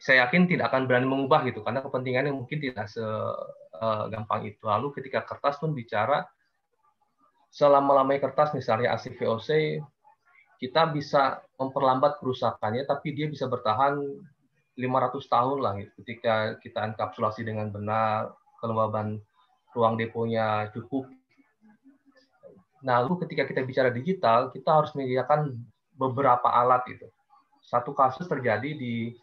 saya yakin tidak akan berani mengubah gitu karena kepentingannya mungkin tidak segampang eh, itu. Lalu ketika kertas pun bicara selama-lamanya kertas misalnya asli VOC kita bisa memperlambat kerusakannya tapi dia bisa bertahan 500 tahun lah gitu. ketika kita enkapsulasi dengan benar kelembaban ruang deponya cukup nah lalu ketika kita bicara digital kita harus menyediakan beberapa alat itu satu kasus terjadi di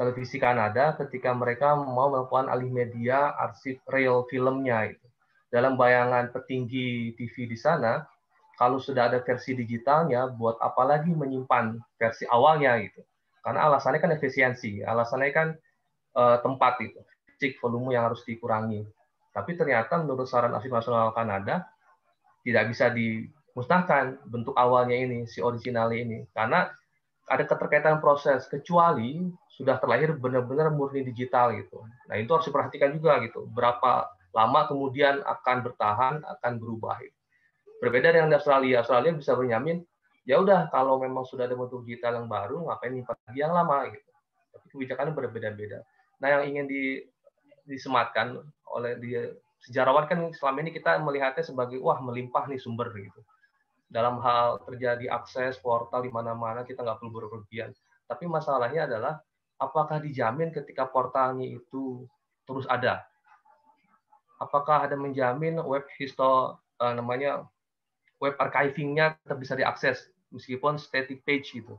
televisi Kanada ketika mereka mau melakukan alih media arsip real filmnya itu dalam bayangan petinggi TV di sana kalau sudah ada versi digitalnya buat apa lagi menyimpan versi awalnya gitu karena alasannya kan efisiensi, alasannya kan uh, tempat itu, cik volume yang harus dikurangi. Tapi ternyata menurut saran Asli Nasional Kanada tidak bisa dimusnahkan bentuk awalnya ini, si originalnya ini, karena ada keterkaitan proses kecuali sudah terlahir benar-benar murni digital gitu. Nah itu harus diperhatikan juga gitu. Berapa lama kemudian akan bertahan, akan berubah. Gitu. Berbeda dengan Australia, Australia bisa menyamin ya udah kalau memang sudah ada bentuk digital yang baru ngapain nyimpan lagi yang lama gitu tapi kebijakannya berbeda-beda nah yang ingin di disematkan oleh di sejarawan kan selama ini kita melihatnya sebagai wah melimpah nih sumber gitu dalam hal terjadi akses portal di mana-mana kita nggak perlu berpergian tapi masalahnya adalah apakah dijamin ketika portalnya itu terus ada apakah ada menjamin web histo uh, namanya web archivingnya tetap bisa diakses meskipun static page gitu.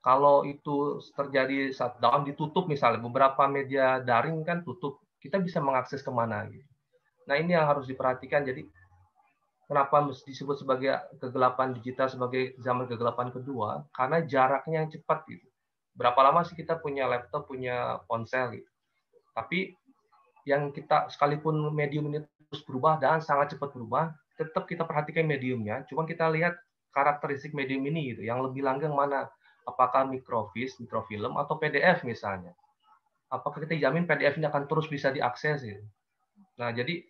Kalau itu terjadi saat shutdown, ditutup misalnya beberapa media daring kan tutup, kita bisa mengakses kemana gitu. Nah ini yang harus diperhatikan. Jadi kenapa disebut sebagai kegelapan digital sebagai zaman kegelapan kedua? Karena jaraknya yang cepat gitu. Berapa lama sih kita punya laptop, punya ponsel gitu. Tapi yang kita sekalipun medium ini terus berubah dan sangat cepat berubah, tetap kita perhatikan mediumnya, cuma kita lihat karakteristik medium ini gitu, yang lebih langgeng mana, apakah mikrofis, mikrofilm atau PDF misalnya. Apakah kita jamin pdf ini akan terus bisa diakses gitu. Nah, jadi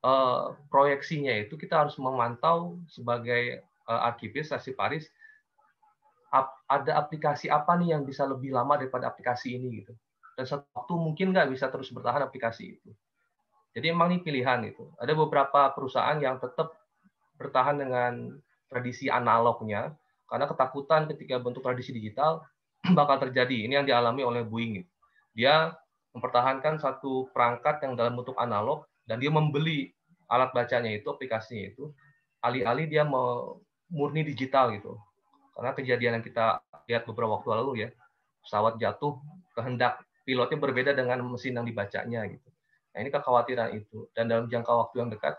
uh, proyeksinya itu kita harus memantau sebagai uh, arkivis Sasi Paris ap, ada aplikasi apa nih yang bisa lebih lama daripada aplikasi ini gitu. Dan satu mungkin nggak bisa terus bertahan aplikasi itu. Jadi emang ini pilihan itu. Ada beberapa perusahaan yang tetap bertahan dengan tradisi analognya karena ketakutan ketika bentuk tradisi digital bakal terjadi. Ini yang dialami oleh Boeing. Gitu. Dia mempertahankan satu perangkat yang dalam bentuk analog dan dia membeli alat bacanya itu aplikasinya itu alih-alih dia murni digital gitu karena kejadian yang kita lihat beberapa waktu lalu ya pesawat jatuh kehendak pilotnya berbeda dengan mesin yang dibacanya gitu Nah, ini kekhawatiran itu. Dan dalam jangka waktu yang dekat,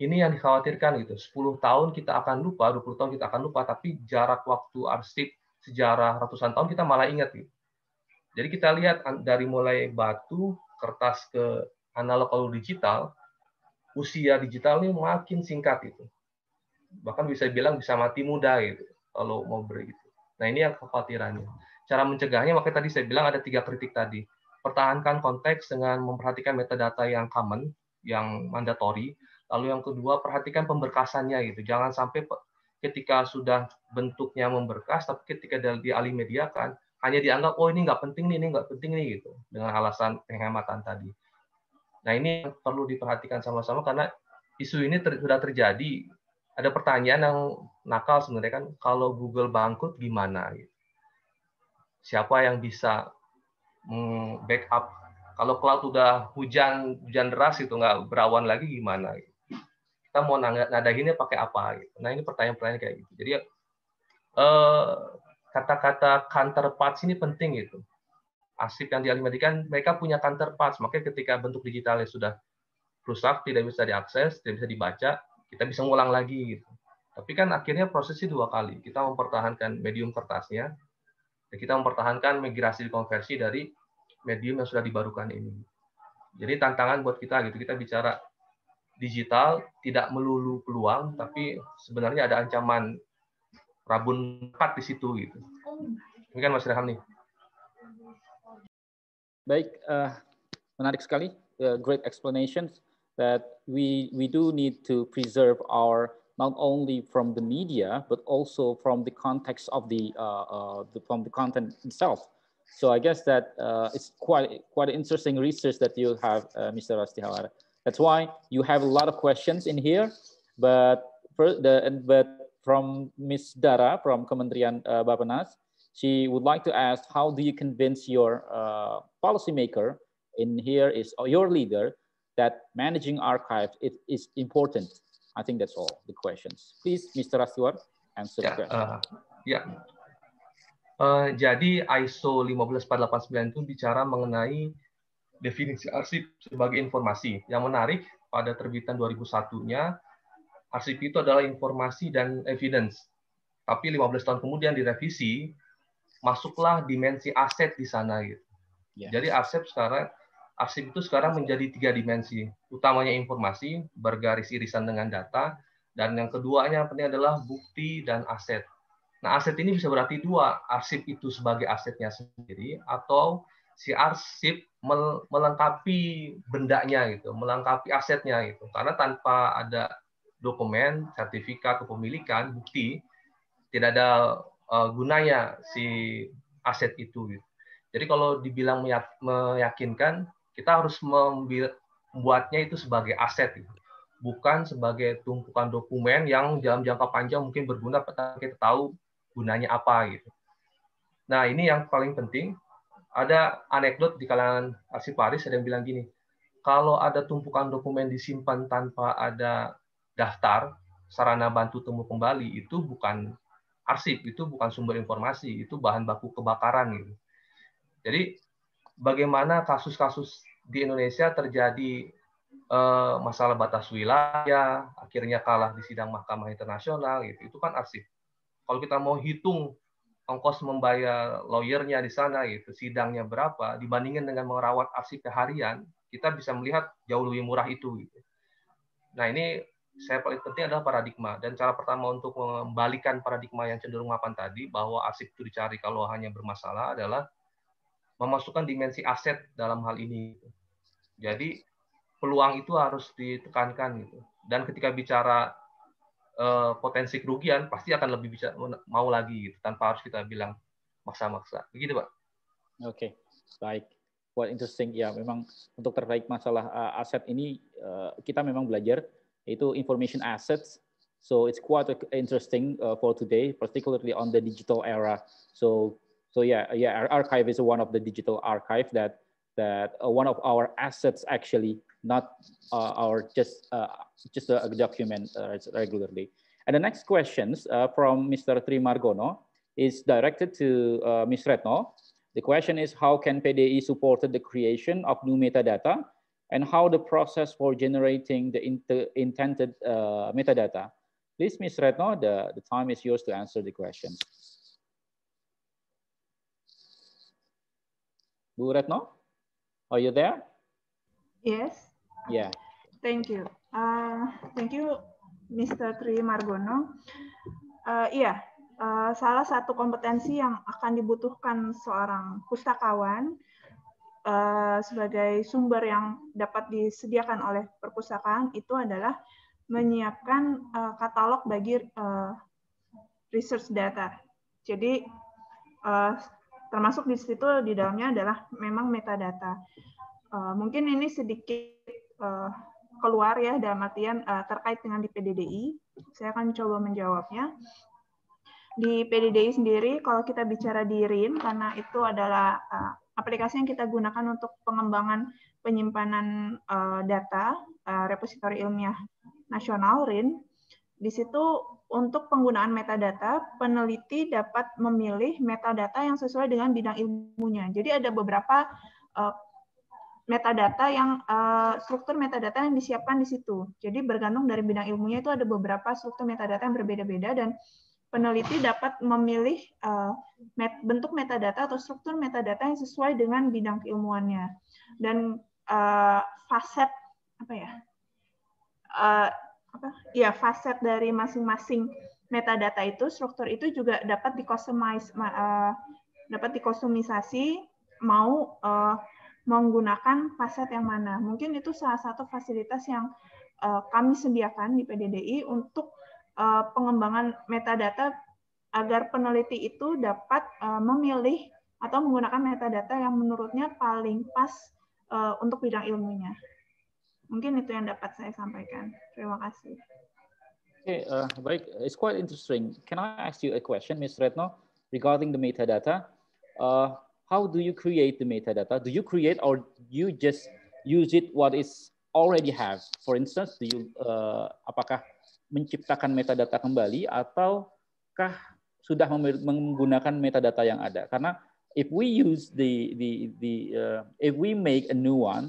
ini yang dikhawatirkan gitu. 10 tahun kita akan lupa, 20 tahun kita akan lupa, tapi jarak waktu arsip sejarah ratusan tahun kita malah ingat gitu. Jadi kita lihat dari mulai batu, kertas ke analog kalau digital, usia digital ini makin singkat itu. Bahkan bisa bilang bisa mati muda gitu kalau mau beri gitu. Nah, ini yang kekhawatirannya. Cara mencegahnya makanya tadi saya bilang ada tiga kritik tadi pertahankan konteks dengan memperhatikan metadata yang common, yang mandatory. Lalu yang kedua, perhatikan pemberkasannya gitu. Jangan sampai ketika sudah bentuknya memberkas, tapi ketika dialih mediakan, hanya dianggap, oh ini nggak penting nih, ini nggak penting nih, gitu. Dengan alasan penghematan tadi. Nah ini perlu diperhatikan sama-sama karena isu ini ter sudah terjadi. Ada pertanyaan yang nakal sebenarnya kan, kalau Google bangkrut gimana? Gitu. Siapa yang bisa Hmm, backup. Kalau cloud udah hujan hujan deras itu nggak berawan lagi gimana? Kita mau nadahinnya pakai apa? Gitu? Nah ini pertanyaan-pertanyaan kayak gitu. Jadi eh, kata-kata counterpart ini penting gitu. Asip yang dialimadikan, mereka punya counterpart. Makanya ketika bentuk digitalnya sudah rusak, tidak bisa diakses, tidak bisa dibaca, kita bisa ngulang lagi gitu. Tapi kan akhirnya prosesnya dua kali. Kita mempertahankan medium kertasnya, dan ya, kita mempertahankan migrasi konversi dari medium yang sudah dibarukan ini. Jadi tantangan buat kita gitu, kita bicara digital tidak melulu peluang, tapi sebenarnya ada ancaman rabun empat di situ gitu. Ini kan Mas Rehan nih. Baik, uh, menarik sekali. Uh, great explanations that we we do need to preserve our not only from the media, but also from the context of the, uh, uh, the from the content itself. So I guess that uh, it's quite quite interesting research that you have, Mr. Rastihawara. That's why you have a lot of questions in here, but for the but from Ms. Dara from Kementerian uh, Bapenas, she would like to ask, how do you convince your uh, policymaker in here is or your leader that managing archives it is is important? I think that's all the questions. Please, Mr. Stewart, answer yeah, the ya, question. Uh, eh, yeah. Ya. Uh, jadi ISO 15489 itu bicara mengenai definisi arsip sebagai informasi. Yang menarik pada terbitan 2001-nya, arsip itu adalah informasi dan evidence. Tapi 15 tahun kemudian direvisi, masuklah dimensi aset di sana gitu. Yes. Jadi aset sekarang arsip itu sekarang menjadi tiga dimensi, utamanya informasi bergaris irisan dengan data, dan yang keduanya yang penting adalah bukti dan aset. Nah, aset ini bisa berarti dua, arsip itu sebagai asetnya sendiri, atau si arsip melengkapi bendanya gitu, melengkapi asetnya gitu. Karena tanpa ada dokumen, sertifikat kepemilikan, bukti, tidak ada eh, gunanya si aset itu gitu. Jadi kalau dibilang meyakinkan, kita harus membuatnya itu sebagai aset, gitu. bukan sebagai tumpukan dokumen yang dalam jangka panjang mungkin berguna, tapi kita tahu gunanya apa gitu. Nah ini yang paling penting. Ada anekdot di kalangan arsiparis ada yang bilang gini, kalau ada tumpukan dokumen disimpan tanpa ada daftar sarana bantu temu kembali itu bukan arsip, itu bukan sumber informasi, itu bahan baku kebakaran gitu. Jadi bagaimana kasus-kasus di Indonesia terjadi uh, masalah batas wilayah, akhirnya kalah di sidang Mahkamah Internasional, gitu. itu kan arsip. Kalau kita mau hitung ongkos membayar lawyernya di sana, gitu, sidangnya berapa, dibandingkan dengan merawat arsip harian, kita bisa melihat jauh lebih murah itu. Gitu. Nah ini saya paling penting adalah paradigma dan cara pertama untuk membalikan paradigma yang cenderung mapan tadi bahwa arsip itu dicari kalau hanya bermasalah adalah memasukkan dimensi aset dalam hal ini. Gitu. Jadi peluang itu harus ditekankan gitu. Dan ketika bicara eh, potensi kerugian pasti akan lebih bisa mau lagi gitu tanpa harus kita bilang maksa-maksa. Begitu, Pak. Oke. Okay. Baik. Quite interesting ya. Memang untuk terkait masalah uh, aset ini uh, kita memang belajar itu information assets So it's quite interesting uh, for today, particularly on the digital era. So So yeah, yeah, our archive is one of the digital archive that that uh, one of our assets actually, not uh, our just uh, just a document uh, regularly. And the next questions uh, from Mr. Trimargono is directed to uh, Ms. Retno. The question is how can PDE support the creation of new metadata and how the process for generating the intended uh, metadata. Please, Ms. Retno, the, the time is yours to answer the question. Bu Retno, are you there? Yes. Yeah. Thank you. Uh, thank you, Mr. Tri Margono. Uh, iya, yeah. uh, salah satu kompetensi yang akan dibutuhkan seorang pustakawan uh, sebagai sumber yang dapat disediakan oleh perpustakaan itu adalah menyiapkan uh, katalog bagi uh, research data. Jadi uh, termasuk di situ di dalamnya adalah memang metadata. Eh, mungkin ini sedikit eh, keluar ya dalam artian eh, terkait dengan di PDDI. Saya akan coba menjawabnya. Di PDDI sendiri, kalau kita bicara di RIN, karena itu adalah aplikasi yang kita gunakan untuk pengembangan penyimpanan data uh, repositori ilmiah nasional RIN, di situ untuk penggunaan metadata, peneliti dapat memilih metadata yang sesuai dengan bidang ilmunya. Jadi ada beberapa uh, metadata yang uh, struktur metadata yang disiapkan di situ. Jadi bergantung dari bidang ilmunya itu ada beberapa struktur metadata yang berbeda-beda dan peneliti dapat memilih uh, met, bentuk metadata atau struktur metadata yang sesuai dengan bidang keilmuannya. Dan uh, facet apa ya? Uh, apa ya facet dari masing-masing metadata itu struktur itu juga dapat di uh, eh, dapat dikustomisasi mau uh, menggunakan facet yang mana. Mungkin itu salah satu fasilitas yang uh, kami sediakan di PDDI untuk uh, pengembangan metadata agar peneliti itu dapat uh, memilih atau menggunakan metadata yang menurutnya paling pas uh, untuk bidang ilmunya. Mungkin itu yang dapat saya sampaikan. Terima kasih. Okay, uh, baik. It's quite interesting. Can I ask you a question, Ms. Retno, regarding the metadata? Uh, how do you create the metadata? Do you create or you just use it what is already have? For instance, do you uh, apakah menciptakan metadata kembali ataukah sudah menggunakan metadata yang ada? Karena if we use the the the uh, if we make a new one,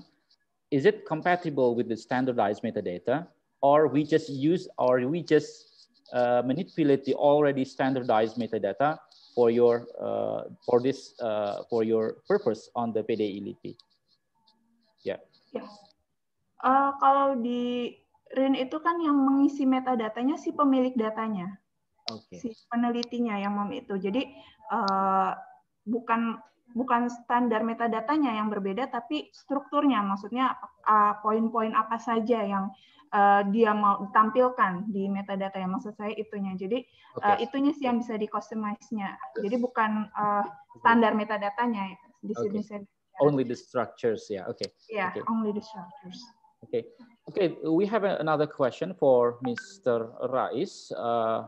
is it compatible with the standardized metadata or we just use or we just uh, manipulate the already standardized metadata for your uh, for this uh, for your purpose on the PDE LIPI. Yeah. Yes. Uh, kalau di RIN itu kan yang mengisi metadatanya si pemilik datanya. Okay. Si penelitinya yang mem itu. Jadi uh, bukan bukan standar metadatanya yang berbeda, tapi strukturnya, maksudnya poin-poin uh, apa saja yang uh, dia mau tampilkan di metadata yang maksud saya itunya. Jadi e, okay. uh, itunya sih yang bisa di customize-nya. Okay. Jadi bukan uh, standar metadatanya ya, di okay. sini. Only the structures, ya. Yeah. Oke. Okay. Ya, yeah, okay. only the structures. Oke, okay. okay, we have another question for Mr. Rais. Uh,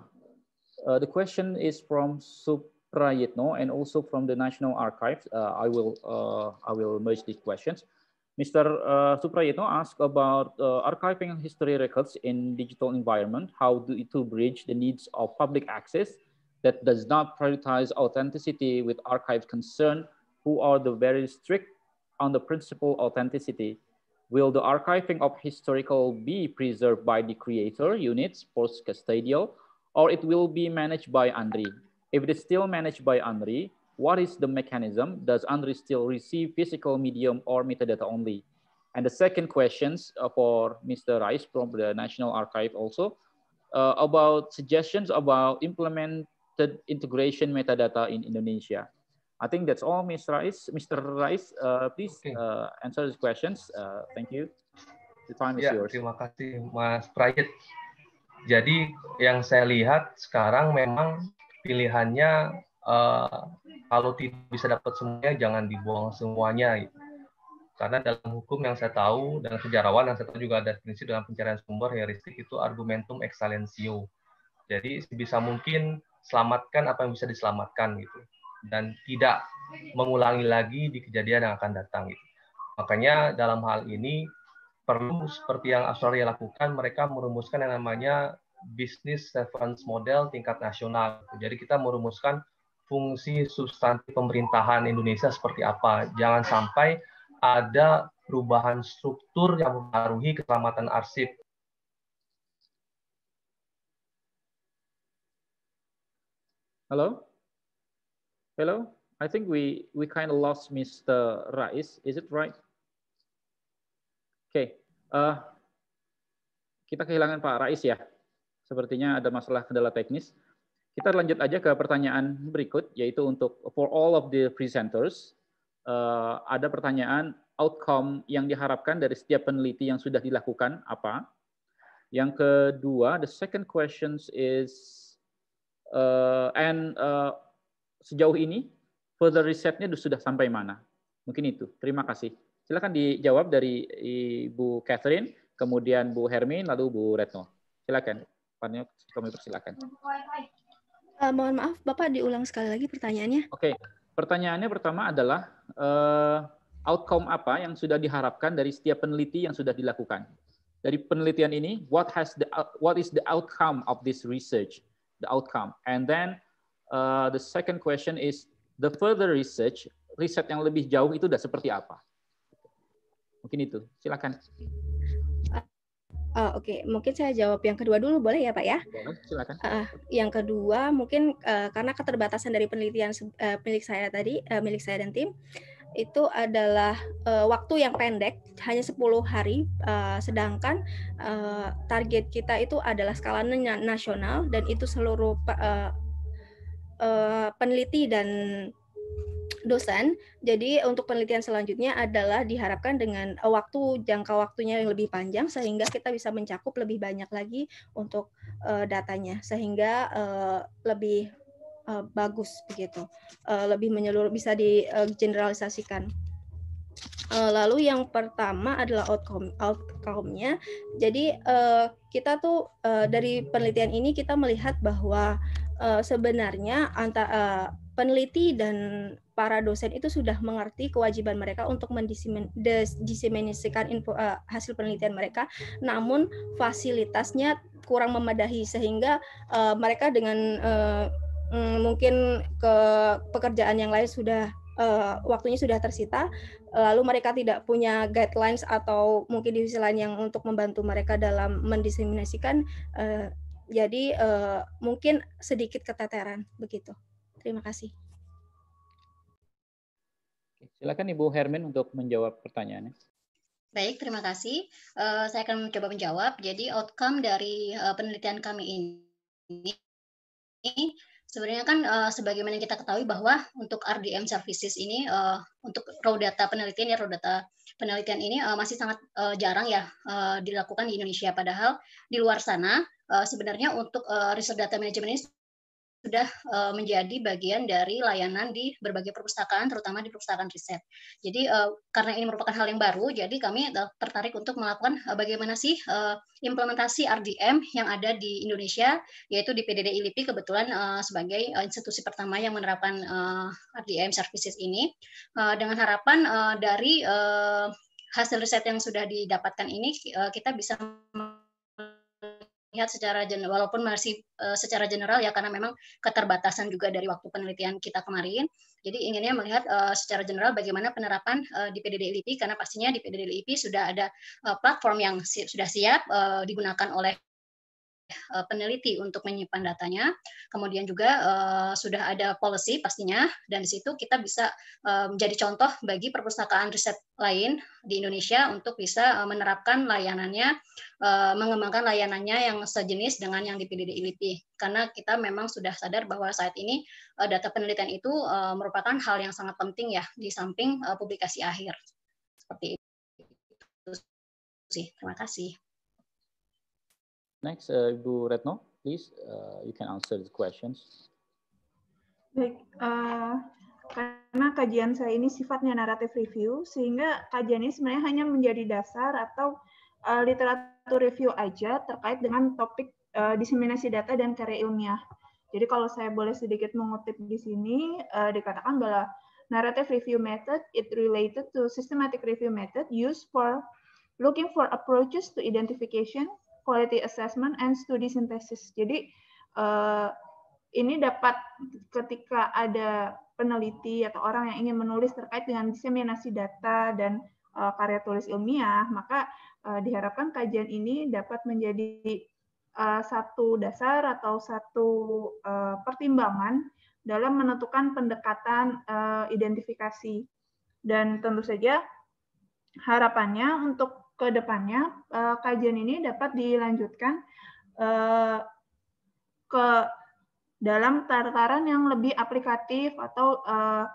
uh, the question is from Sup Prayitno and also from the National Archives. Uh, I will uh, I will merge these questions. Mr. Uh, Suprayitno asked about uh, archiving history records in digital environment. How do to bridge the needs of public access that does not prioritize authenticity with archives concern? Who are the very strict on the principle authenticity? Will the archiving of historical be preserved by the creator units post custodial, or it will be managed by Andri? If it is still managed by Andri, what is the mechanism? Does Andri still receive physical medium or metadata only? And the second questions uh, for Mr. Rice from the National Archive also uh, about suggestions about implemented integration metadata in Indonesia. I think that's all, Mr. Rice. Mr. Rice, uh, please okay. uh, answer these questions. Uh, thank you. The time is ya, yours. Terima kasih, Mas Prayit. Jadi yang saya lihat sekarang memang pilihannya uh, kalau tidak bisa dapat semuanya jangan dibuang semuanya gitu. karena dalam hukum yang saya tahu dan sejarawan yang saya tahu juga ada definisi dalam pencarian sumber heuristik itu argumentum excellentio jadi sebisa mungkin selamatkan apa yang bisa diselamatkan gitu dan tidak mengulangi lagi di kejadian yang akan datang gitu. makanya dalam hal ini perlu seperti yang Australia lakukan mereka merumuskan yang namanya bisnis Seven's Model tingkat nasional. Jadi kita merumuskan fungsi substansi pemerintahan Indonesia seperti apa. Jangan sampai ada perubahan struktur yang mempengaruhi keselamatan arsip. Halo, halo. I think we we kind of lost Mr. Rais. Is it right? Oke. Okay. Uh, kita kehilangan Pak Rais ya. Sepertinya ada masalah kendala teknis. Kita lanjut aja ke pertanyaan berikut, yaitu untuk for all of the presenters, uh, ada pertanyaan outcome yang diharapkan dari setiap peneliti yang sudah dilakukan apa? Yang kedua, the second questions is uh, and uh, sejauh ini further risetnya sudah sampai mana? Mungkin itu. Terima kasih. Silakan dijawab dari Ibu Catherine, kemudian Bu Hermin, lalu Bu Retno. Silakan. Panio, kami persilakan. Uh, mohon maaf, Bapak diulang sekali lagi pertanyaannya. Oke, okay. pertanyaannya pertama adalah uh, outcome apa yang sudah diharapkan dari setiap peneliti yang sudah dilakukan? Dari penelitian ini, what has the what is the outcome of this research? The outcome, and then uh, the second question is the further research, riset yang lebih jauh itu sudah seperti apa? Mungkin itu, silakan. Oh, Oke, okay. mungkin saya jawab yang kedua dulu boleh ya Pak ya? Boleh, silakan. Uh, yang kedua mungkin uh, karena keterbatasan dari penelitian uh, milik saya tadi, uh, milik saya dan tim itu adalah uh, waktu yang pendek, hanya 10 hari, uh, sedangkan uh, target kita itu adalah skala nasional dan itu seluruh uh, uh, peneliti dan dosen. Jadi untuk penelitian selanjutnya adalah diharapkan dengan eh, waktu jangka waktunya yang lebih panjang sehingga kita bisa mencakup lebih banyak lagi untuk uh, datanya sehingga uh, lebih uh, bagus begitu. Uh, lebih menyeluruh bisa digeneralisasikan. lalu yang pertama adalah outcome outcome-nya. Jadi kita tuh dari penelitian ini kita melihat bahwa sebenarnya antara peneliti dan para dosen itu sudah mengerti kewajiban mereka untuk mendiseminasikan info, uh, hasil penelitian mereka, namun fasilitasnya kurang memadahi sehingga uh, mereka dengan uh, mungkin ke pekerjaan yang lain sudah uh, waktunya sudah tersita, lalu mereka tidak punya guidelines atau mungkin divisi lain yang untuk membantu mereka dalam mendiseminasikan, uh, jadi uh, mungkin sedikit keteteran begitu. Terima kasih. Silakan Ibu Hermin untuk menjawab pertanyaannya. Baik, terima kasih. Uh, saya akan mencoba menjawab. Jadi outcome dari uh, penelitian kami ini, ini sebenarnya kan uh, sebagaimana kita ketahui bahwa untuk RDM services ini uh, untuk raw data penelitian ya raw data penelitian ini uh, masih sangat uh, jarang ya uh, dilakukan di Indonesia padahal di luar sana uh, sebenarnya untuk uh, research data management ini sudah uh, menjadi bagian dari layanan di berbagai perpustakaan, terutama di perpustakaan riset. Jadi uh, karena ini merupakan hal yang baru, jadi kami tertarik untuk melakukan uh, bagaimana sih uh, implementasi RDM yang ada di Indonesia, yaitu di PDD ILIPI kebetulan uh, sebagai uh, institusi pertama yang menerapkan uh, RDM services ini, uh, dengan harapan uh, dari uh, hasil riset yang sudah didapatkan ini kita bisa lihat secara general, walaupun masih uh, secara general ya karena memang keterbatasan juga dari waktu penelitian kita kemarin. Jadi inginnya melihat uh, secara general bagaimana penerapan uh, di PDD karena pastinya di PDD sudah ada uh, platform yang si sudah siap uh, digunakan oleh Eh, peneliti untuk menyimpan datanya. Kemudian juga uh, sudah ada policy pastinya dan di situ kita bisa uh, menjadi contoh bagi perpustakaan riset lain di Indonesia untuk bisa uh, menerapkan layanannya uh, mengembangkan layanannya yang sejenis dengan yang dipilih di ILIPI. Karena kita memang sudah sadar bahwa saat ini uh, data penelitian itu uh, merupakan hal yang sangat penting ya di samping uh, publikasi akhir. Seperti itu sih. Terima kasih. Next, uh, Ibu Retno, please, uh, you can answer the questions. Baik, uh, karena kajian saya ini sifatnya narrative review, sehingga kajian ini sebenarnya hanya menjadi dasar atau uh, literatur review aja terkait dengan topik uh, diseminasi data dan karya ilmiah. Jadi kalau saya boleh sedikit mengutip di sini, uh, dikatakan bahwa narrative review method it related to systematic review method used for looking for approaches to identification, quality assessment and study synthesis. Jadi uh, ini dapat ketika ada peneliti atau orang yang ingin menulis terkait dengan diseminasi data dan uh, karya tulis ilmiah, maka uh, diharapkan kajian ini dapat menjadi uh, satu dasar atau satu uh, pertimbangan dalam menentukan pendekatan uh, identifikasi. Dan tentu saja harapannya untuk ke depannya uh, eh, kajian ini dapat dilanjutkan uh, ke dalam tataran yang lebih aplikatif atau uh,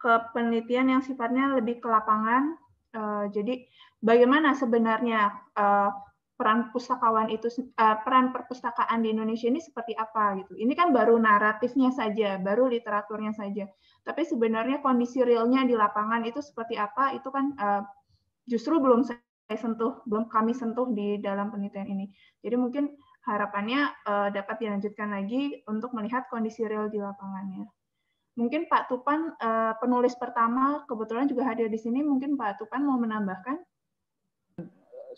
ke penelitian yang sifatnya lebih ke lapangan. Uh, jadi bagaimana sebenarnya uh, peran pustakawan itu uh, peran perpustakaan di Indonesia ini seperti apa gitu. Ini kan baru naratifnya saja, baru literaturnya saja. Tapi sebenarnya kondisi realnya di lapangan itu seperti apa itu kan uh, justru belum saya sentuh, belum kami sentuh di dalam penelitian ini. Jadi mungkin harapannya uh, dapat dilanjutkan lagi untuk melihat kondisi real di lapangannya. Mungkin Pak Tupan, uh, penulis pertama, kebetulan juga hadir di sini, mungkin Pak Tupan mau menambahkan?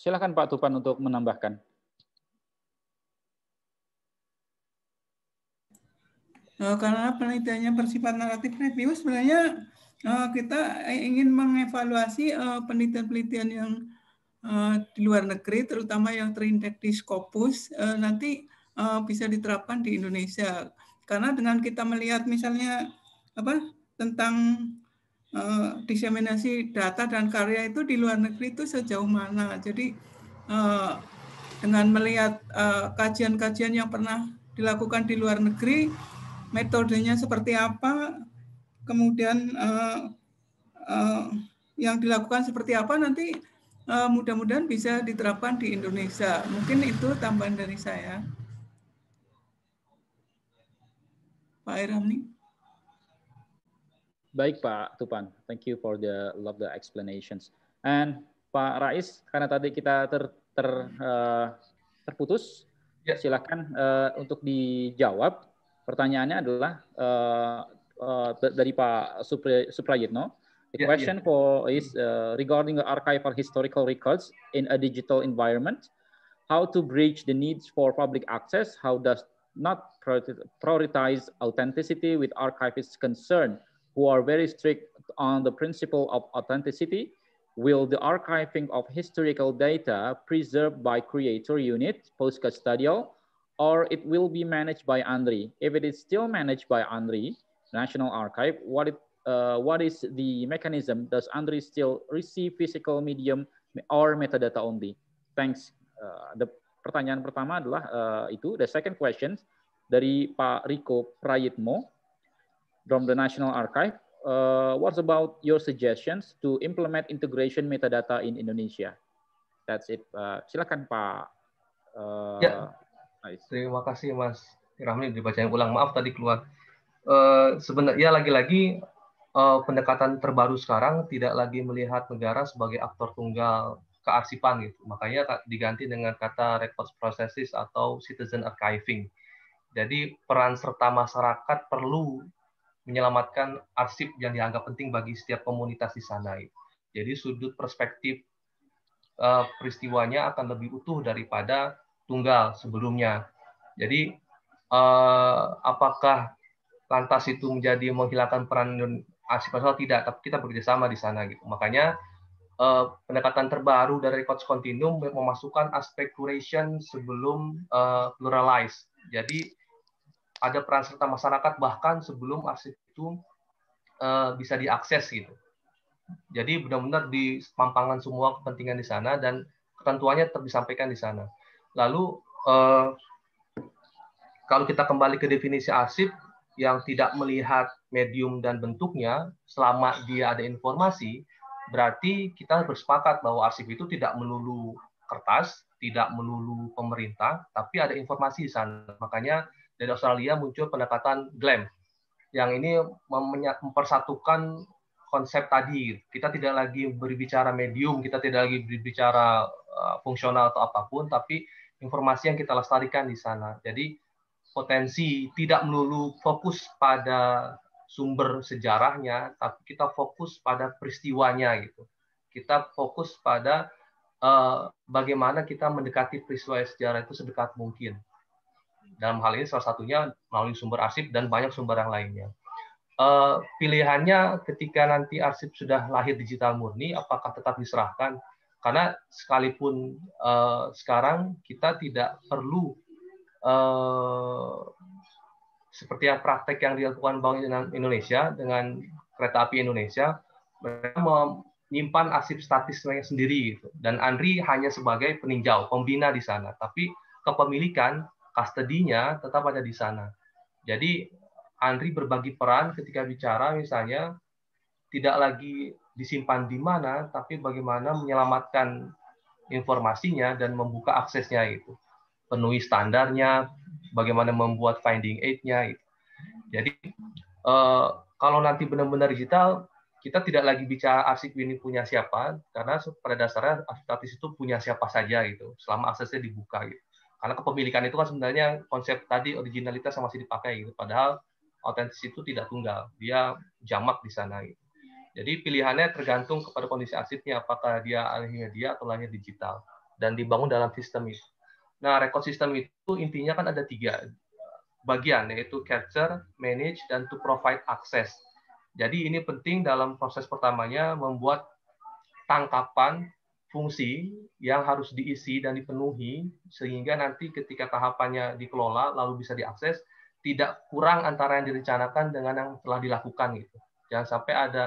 Silakan Pak Tupan untuk menambahkan. Eh, karena penelitiannya bersifat naratif review, sebenarnya Eh, kita eh, ingin mengevaluasi eh, penelitian-penelitian yang di luar negeri, terutama yang terindeks di Scopus, nanti bisa diterapkan di Indonesia. Karena dengan kita melihat misalnya apa tentang diseminasi data dan karya itu di luar negeri itu sejauh mana. Jadi dengan melihat kajian -kajian yang pernah dilakukan di luar negeri, metodenya seperti apa, kemudian uh, uh, yang dilakukan seperti apa nanti uh, mudah-mudahan bisa diterapkan di Indonesia. Mungkin itu tambahan dari saya. Pak Irhamni. Baik Pak Tupan, thank you for the love the explanations. And Pak Rais, karena tadi kita ter, ter uh, terputus, yeah. silakan uh, untuk dijawab. Pertanyaannya adalah uh, uh, dari Pak Suprayitno. The yeah, question yeah. for is uh, regarding archive or historical records in a digital environment, how to bridge the needs for public access, how does not prioritize authenticity with archivists concerned who are very strict on the principle of authenticity, will the archiving of historical data preserved by creator unit, post-custodial or it will be managed by Andri. If it is still managed by Andri, National Archive, what, it, uh, what is the mechanism? Does Andre still receive physical medium or metadata only? Thanks. Uh, the pertanyaan pertama adalah uh, itu. The second question dari Pak Riko Prayitmo from the National Archive. Uh, what's about your suggestions to implement integration metadata in Indonesia? That's it. Uh, silakan Pak. Uh, ya. Nice. Terima kasih Mas Rahmi dibacain ulang. Maaf tadi keluar. Eh, sebenarnya lagi-lagi uh, pendekatan terbaru sekarang tidak lagi melihat negara sebagai aktor tunggal kearsipan gitu. Makanya diganti dengan kata records processes atau citizen archiving. Jadi peran serta masyarakat perlu menyelamatkan arsip yang dianggap penting bagi setiap komunitas di sana. Jadi sudut perspektif uh, peristiwanya akan lebih utuh daripada tunggal sebelumnya. Jadi uh, apakah lantas itu menjadi menghilangkan peran arsip personal tidak, tapi kita bekerja sama di sana gitu. Makanya uh, pendekatan terbaru dari Coach Continuum memasukkan aspek curation sebelum uh, pluralize. Jadi ada peran serta masyarakat bahkan sebelum arsip itu eh, bisa diakses gitu. Jadi benar-benar di pampangan semua kepentingan di sana dan ketentuannya tetap disampaikan di sana. Lalu kalau kita kembali ke definisi arsip, yang tidak melihat medium dan bentuknya, selama dia ada informasi, berarti kita bersepakat bahwa arsip itu tidak melulu kertas, tidak melulu pemerintah, tapi ada informasi di sana. Makanya dari Australia muncul pendekatan GLAM, yang ini mempersatukan konsep tadi. Kita tidak lagi berbicara medium, kita tidak lagi berbicara eh, fungsional atau apapun, tapi informasi yang kita lestarikan di sana. Jadi potensi, tidak melulu fokus pada sumber sejarahnya, tapi kita fokus pada peristiwanya gitu. Kita fokus pada uh, bagaimana kita mendekati peristiwa sejarah itu sedekat mungkin. Dalam hal ini salah satunya melalui sumber arsip dan banyak sumber yang lainnya. Uh, pilihannya ketika nanti arsip sudah lahir digital murni, apakah tetap diserahkan? Karena sekalipun uh, sekarang kita tidak perlu Eh, seperti yang praktek yang dilakukan Bank Indonesia dengan kereta api Indonesia, mereka menyimpan arsip statistiknya sendiri gitu. Dan Andri hanya sebagai peninjau, pembina di sana, tapi kepemilikan custody tetap ada di sana. Jadi Andri berbagi peran ketika bicara misalnya tidak lagi disimpan di mana, tapi bagaimana menyelamatkan informasinya dan membuka aksesnya itu penuhi standarnya, bagaimana membuat finding aid-nya. Gitu. Jadi uh, kalau nanti benar-benar digital, kita tidak lagi bicara arsip ini punya siapa, karena pada dasarnya arsitatis itu punya siapa saja gitu, selama aksesnya dibuka gitu. Karena kepemilikan itu kan sebenarnya konsep tadi originalitas yang masih dipakai gitu, padahal otentis itu tidak tunggal, dia jamak di sana gitu. Jadi pilihannya tergantung kepada kondisi arsipnya, apakah dia alihnya dia atau lahir digital, dan dibangun dalam sistem itu. Nah, record system itu intinya kan ada tiga bagian, yaitu capture, manage, dan to provide access. Jadi ini penting dalam proses pertamanya membuat tangkapan fungsi yang harus diisi dan dipenuhi sehingga nanti ketika tahapannya dikelola lalu bisa diakses tidak kurang antara yang direncanakan dengan yang telah dilakukan gitu. Jangan sampai ada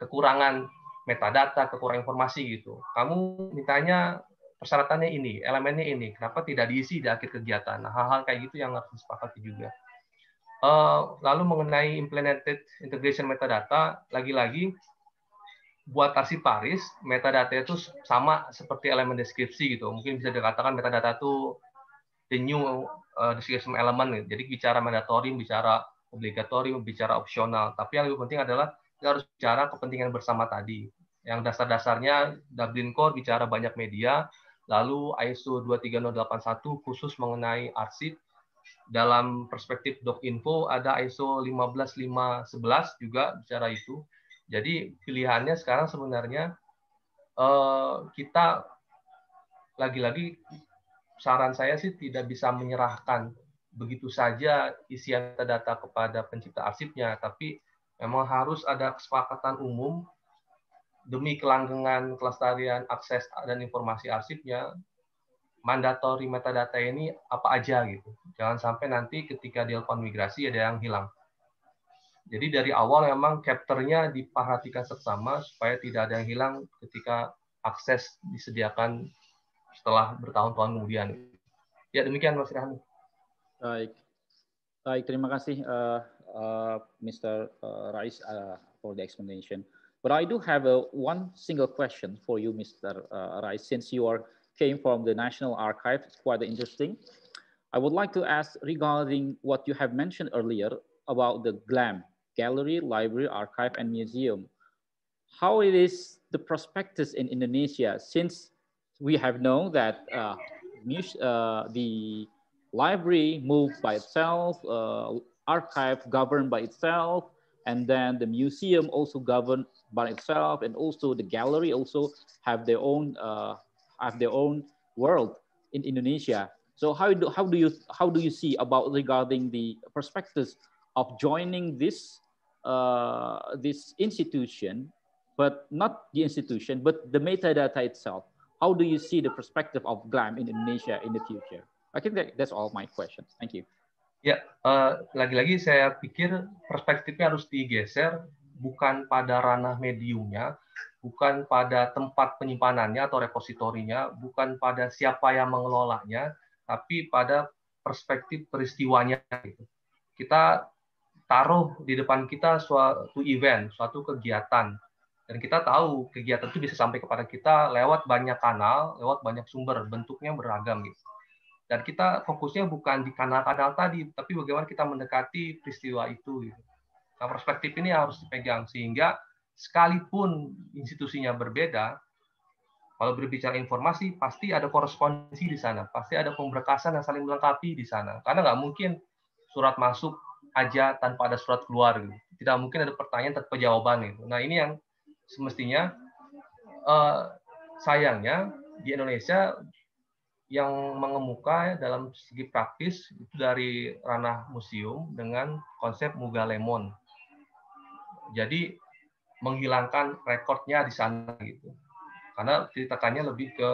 kekurangan metadata, kekurangan informasi gitu. Kamu mintanya persyaratannya ini, elemennya ini. Kenapa tidak diisi di akhir kegiatan? Nah, hal-hal kayak gitu yang harus disepakati juga. Eh, lalu mengenai implemented integration metadata, lagi-lagi buat Tarsi Paris, metadata itu sama seperti elemen deskripsi gitu. Mungkin bisa dikatakan metadata itu the new uh, description element. Gitu. Jadi bicara mandatory, bicara obligatorium, bicara opsional. Tapi yang lebih penting adalah kita harus bicara kepentingan bersama tadi. Yang dasar-dasarnya Dublin Core bicara banyak media, Lalu ISO 23081 khusus mengenai arsip. Dalam perspektif doc info ada ISO 15511 juga bicara itu. Jadi pilihannya sekarang sebenarnya eh, kita lagi-lagi saran saya sih tidak bisa menyerahkan begitu saja isian data kepada pencipta arsipnya, tapi memang harus ada kesepakatan umum demi kelanggengan kelestarian akses dan informasi arsipnya, mandatori metadata ini apa aja gitu. Jangan sampai nanti ketika dilakukan migrasi ada yang hilang. Jadi dari awal memang capture-nya diperhatikan seksama supaya tidak ada yang hilang ketika akses disediakan setelah bertahun-tahun kemudian. Ya demikian Mas Rahmi. Baik. Baik, terima kasih uh, uh, Mr. Rais uh, eh, for the explanation. But I do have a, uh, one single question for you, Mr. Uh, Rai, since you are came from the National Archive, it's quite interesting. I would like to ask regarding what you have mentioned earlier about the GLAM, Gallery, Library, Archive, and Museum. How it is the prospectus in Indonesia, since we have known that uh, uh, the library moved by itself, uh, archive governed by itself, and then the museum also governed bar itself and also the gallery also have their own uh, have their own world in Indonesia. So how do how do you how do you see about regarding the perspectives of joining this uh, this institution, but not the institution, but the metadata itself? How do you see the perspective of GLAM in Indonesia in the future? I think that, that's all my questions. Thank you. Ya, lagi uh, lagi -lagi saya pikir perspektifnya harus digeser bukan pada ranah mediumnya, bukan pada tempat penyimpanannya atau repositorinya, bukan pada siapa yang mengelolanya, tapi pada perspektif peristiwanya. Gitu. Kita taruh di depan kita suatu event, suatu kegiatan, dan kita tahu kegiatan itu bisa sampai kepada kita lewat banyak kanal, lewat banyak sumber, bentuknya beragam gitu. Dan kita fokusnya bukan di kanal-kanal tadi, tapi bagaimana kita mendekati peristiwa itu gitu. Nah, perspektif ini harus dipegang sehingga sekalipun institusinya berbeda, kalau berbicara informasi pasti ada korespondensi di sana, pasti ada pemberkasan yang saling melengkapi di sana. Karena nggak mungkin surat masuk aja tanpa ada surat keluar, gitu. tidak mungkin ada pertanyaan tanpa jawaban. Gitu. Nah ini yang semestinya uh, sayangnya di Indonesia yang mengemuka dalam segi praktis itu dari ranah museum dengan konsep Muga Lemon jadi menghilangkan rekornya di sana gitu karena ceritakannya lebih ke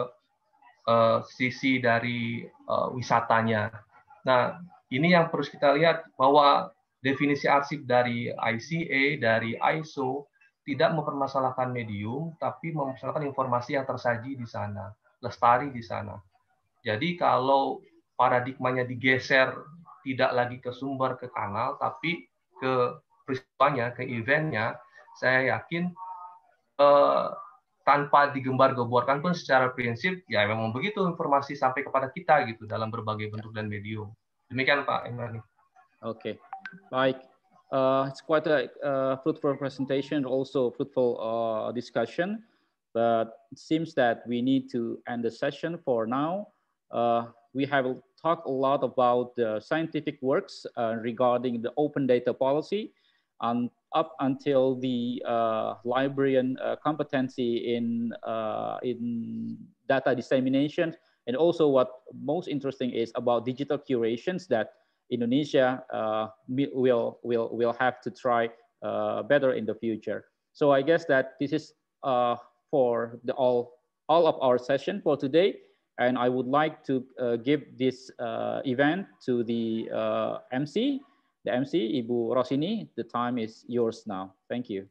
uh, sisi dari uh, wisatanya nah ini yang perlu kita lihat bahwa definisi arsip dari ICA dari ISO tidak mempermasalahkan medium tapi mempermasalahkan informasi yang tersaji di sana lestari di sana jadi kalau paradigmanya digeser tidak lagi ke sumber ke kanal tapi ke peristiwanya, ke eventnya, saya yakin eh, tanpa digembar-gemborkan pun secara prinsip ya memang begitu informasi sampai kepada kita gitu dalam berbagai bentuk dan medium. Demikian Pak Imrani. Oke, okay. baik. Uh, it's quite a uh, fruitful presentation, also fruitful uh, discussion. But it seems that we need to end the session for now. Uh, we have talked a lot about the scientific works uh, regarding the open data policy. um, up until the uh, librarian uh, competency in, uh, in data dissemination. And also what most interesting is about digital curations that Indonesia uh, will, will, will have to try uh, better in the future. So I guess that this is uh, for the all, all of our session for today. And I would like to give this event to the MC, the MC, Ibu Rosini. The time is yours now. Thank you.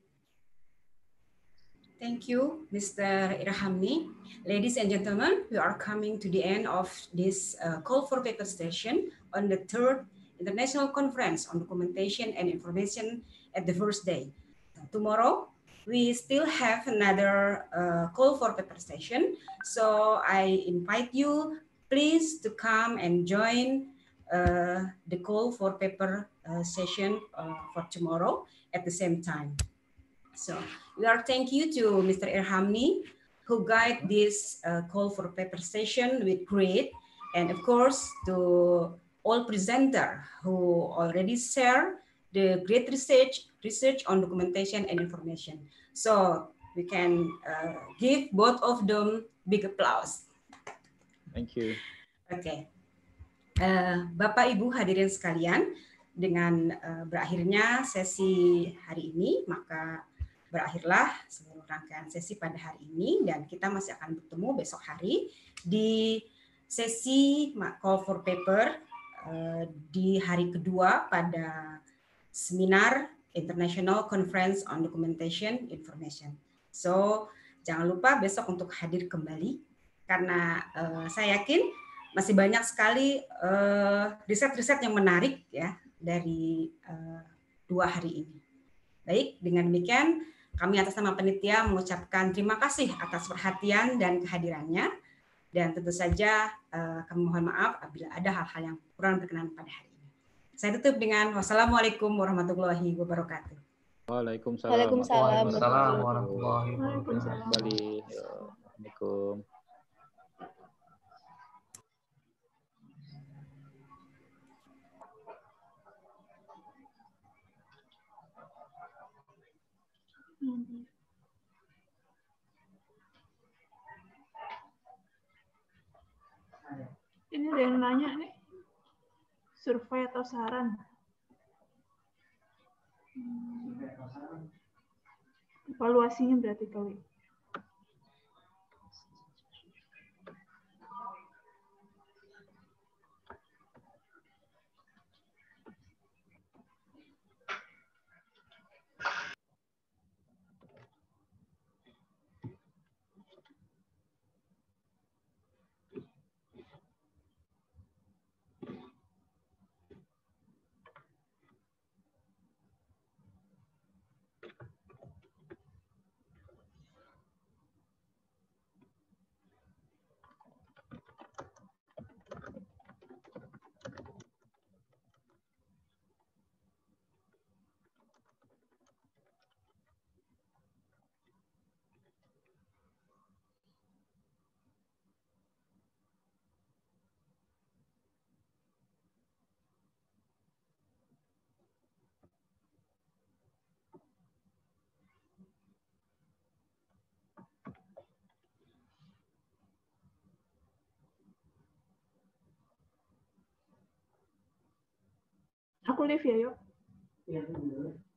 Thank you, Mr. Irhamni. Ladies and gentlemen, we are coming to the end of this uh, call for paper session on the third International Conference on Documentation and Information at the first day. Tomorrow, we still have another uh, call for paper session. So I invite you, please to come and join uh, the call for paper uh, session uh, for tomorrow at the same time. So we are thank you to Mr. Irhamni who guide this uh, call for paper session with great and of course to all presenter who already share the great research research on documentation and information. So we can uh, give both of them big applause. Thank you. Okay. Uh, Bapak Ibu hadirin sekalian, dengan eh, berakhirnya sesi hari ini, maka berakhirlah seluruh rangkaian sesi pada hari ini dan kita masih akan bertemu besok hari di sesi call for paper eh, di hari kedua pada seminar International Conference on Documentation Information. So, jangan lupa besok untuk hadir kembali karena eh, saya yakin masih banyak sekali riset-riset riset -riset yang menarik ya dari uh, dua hari ini. Baik, dengan demikian kami atas nama penitia mengucapkan terima kasih atas perhatian dan kehadirannya. Dan tentu saja uh, kami mohon maaf apabila ada hal-hal yang kurang berkenan pada hari ini. Saya tutup dengan wassalamualaikum warahmatullahi wabarakatuh. Waalaikumsalam. Waalaikumsalam. Waalaikumsalam warahmatullahi wabarakatuh. Waalaikumsalam. Waalaikumsalam. Waalaikumsalam. Ini ada yang nanya nih, survei atau saran? Hmm. Evaluasinya berarti kali. Aku live ya yuk. Ya,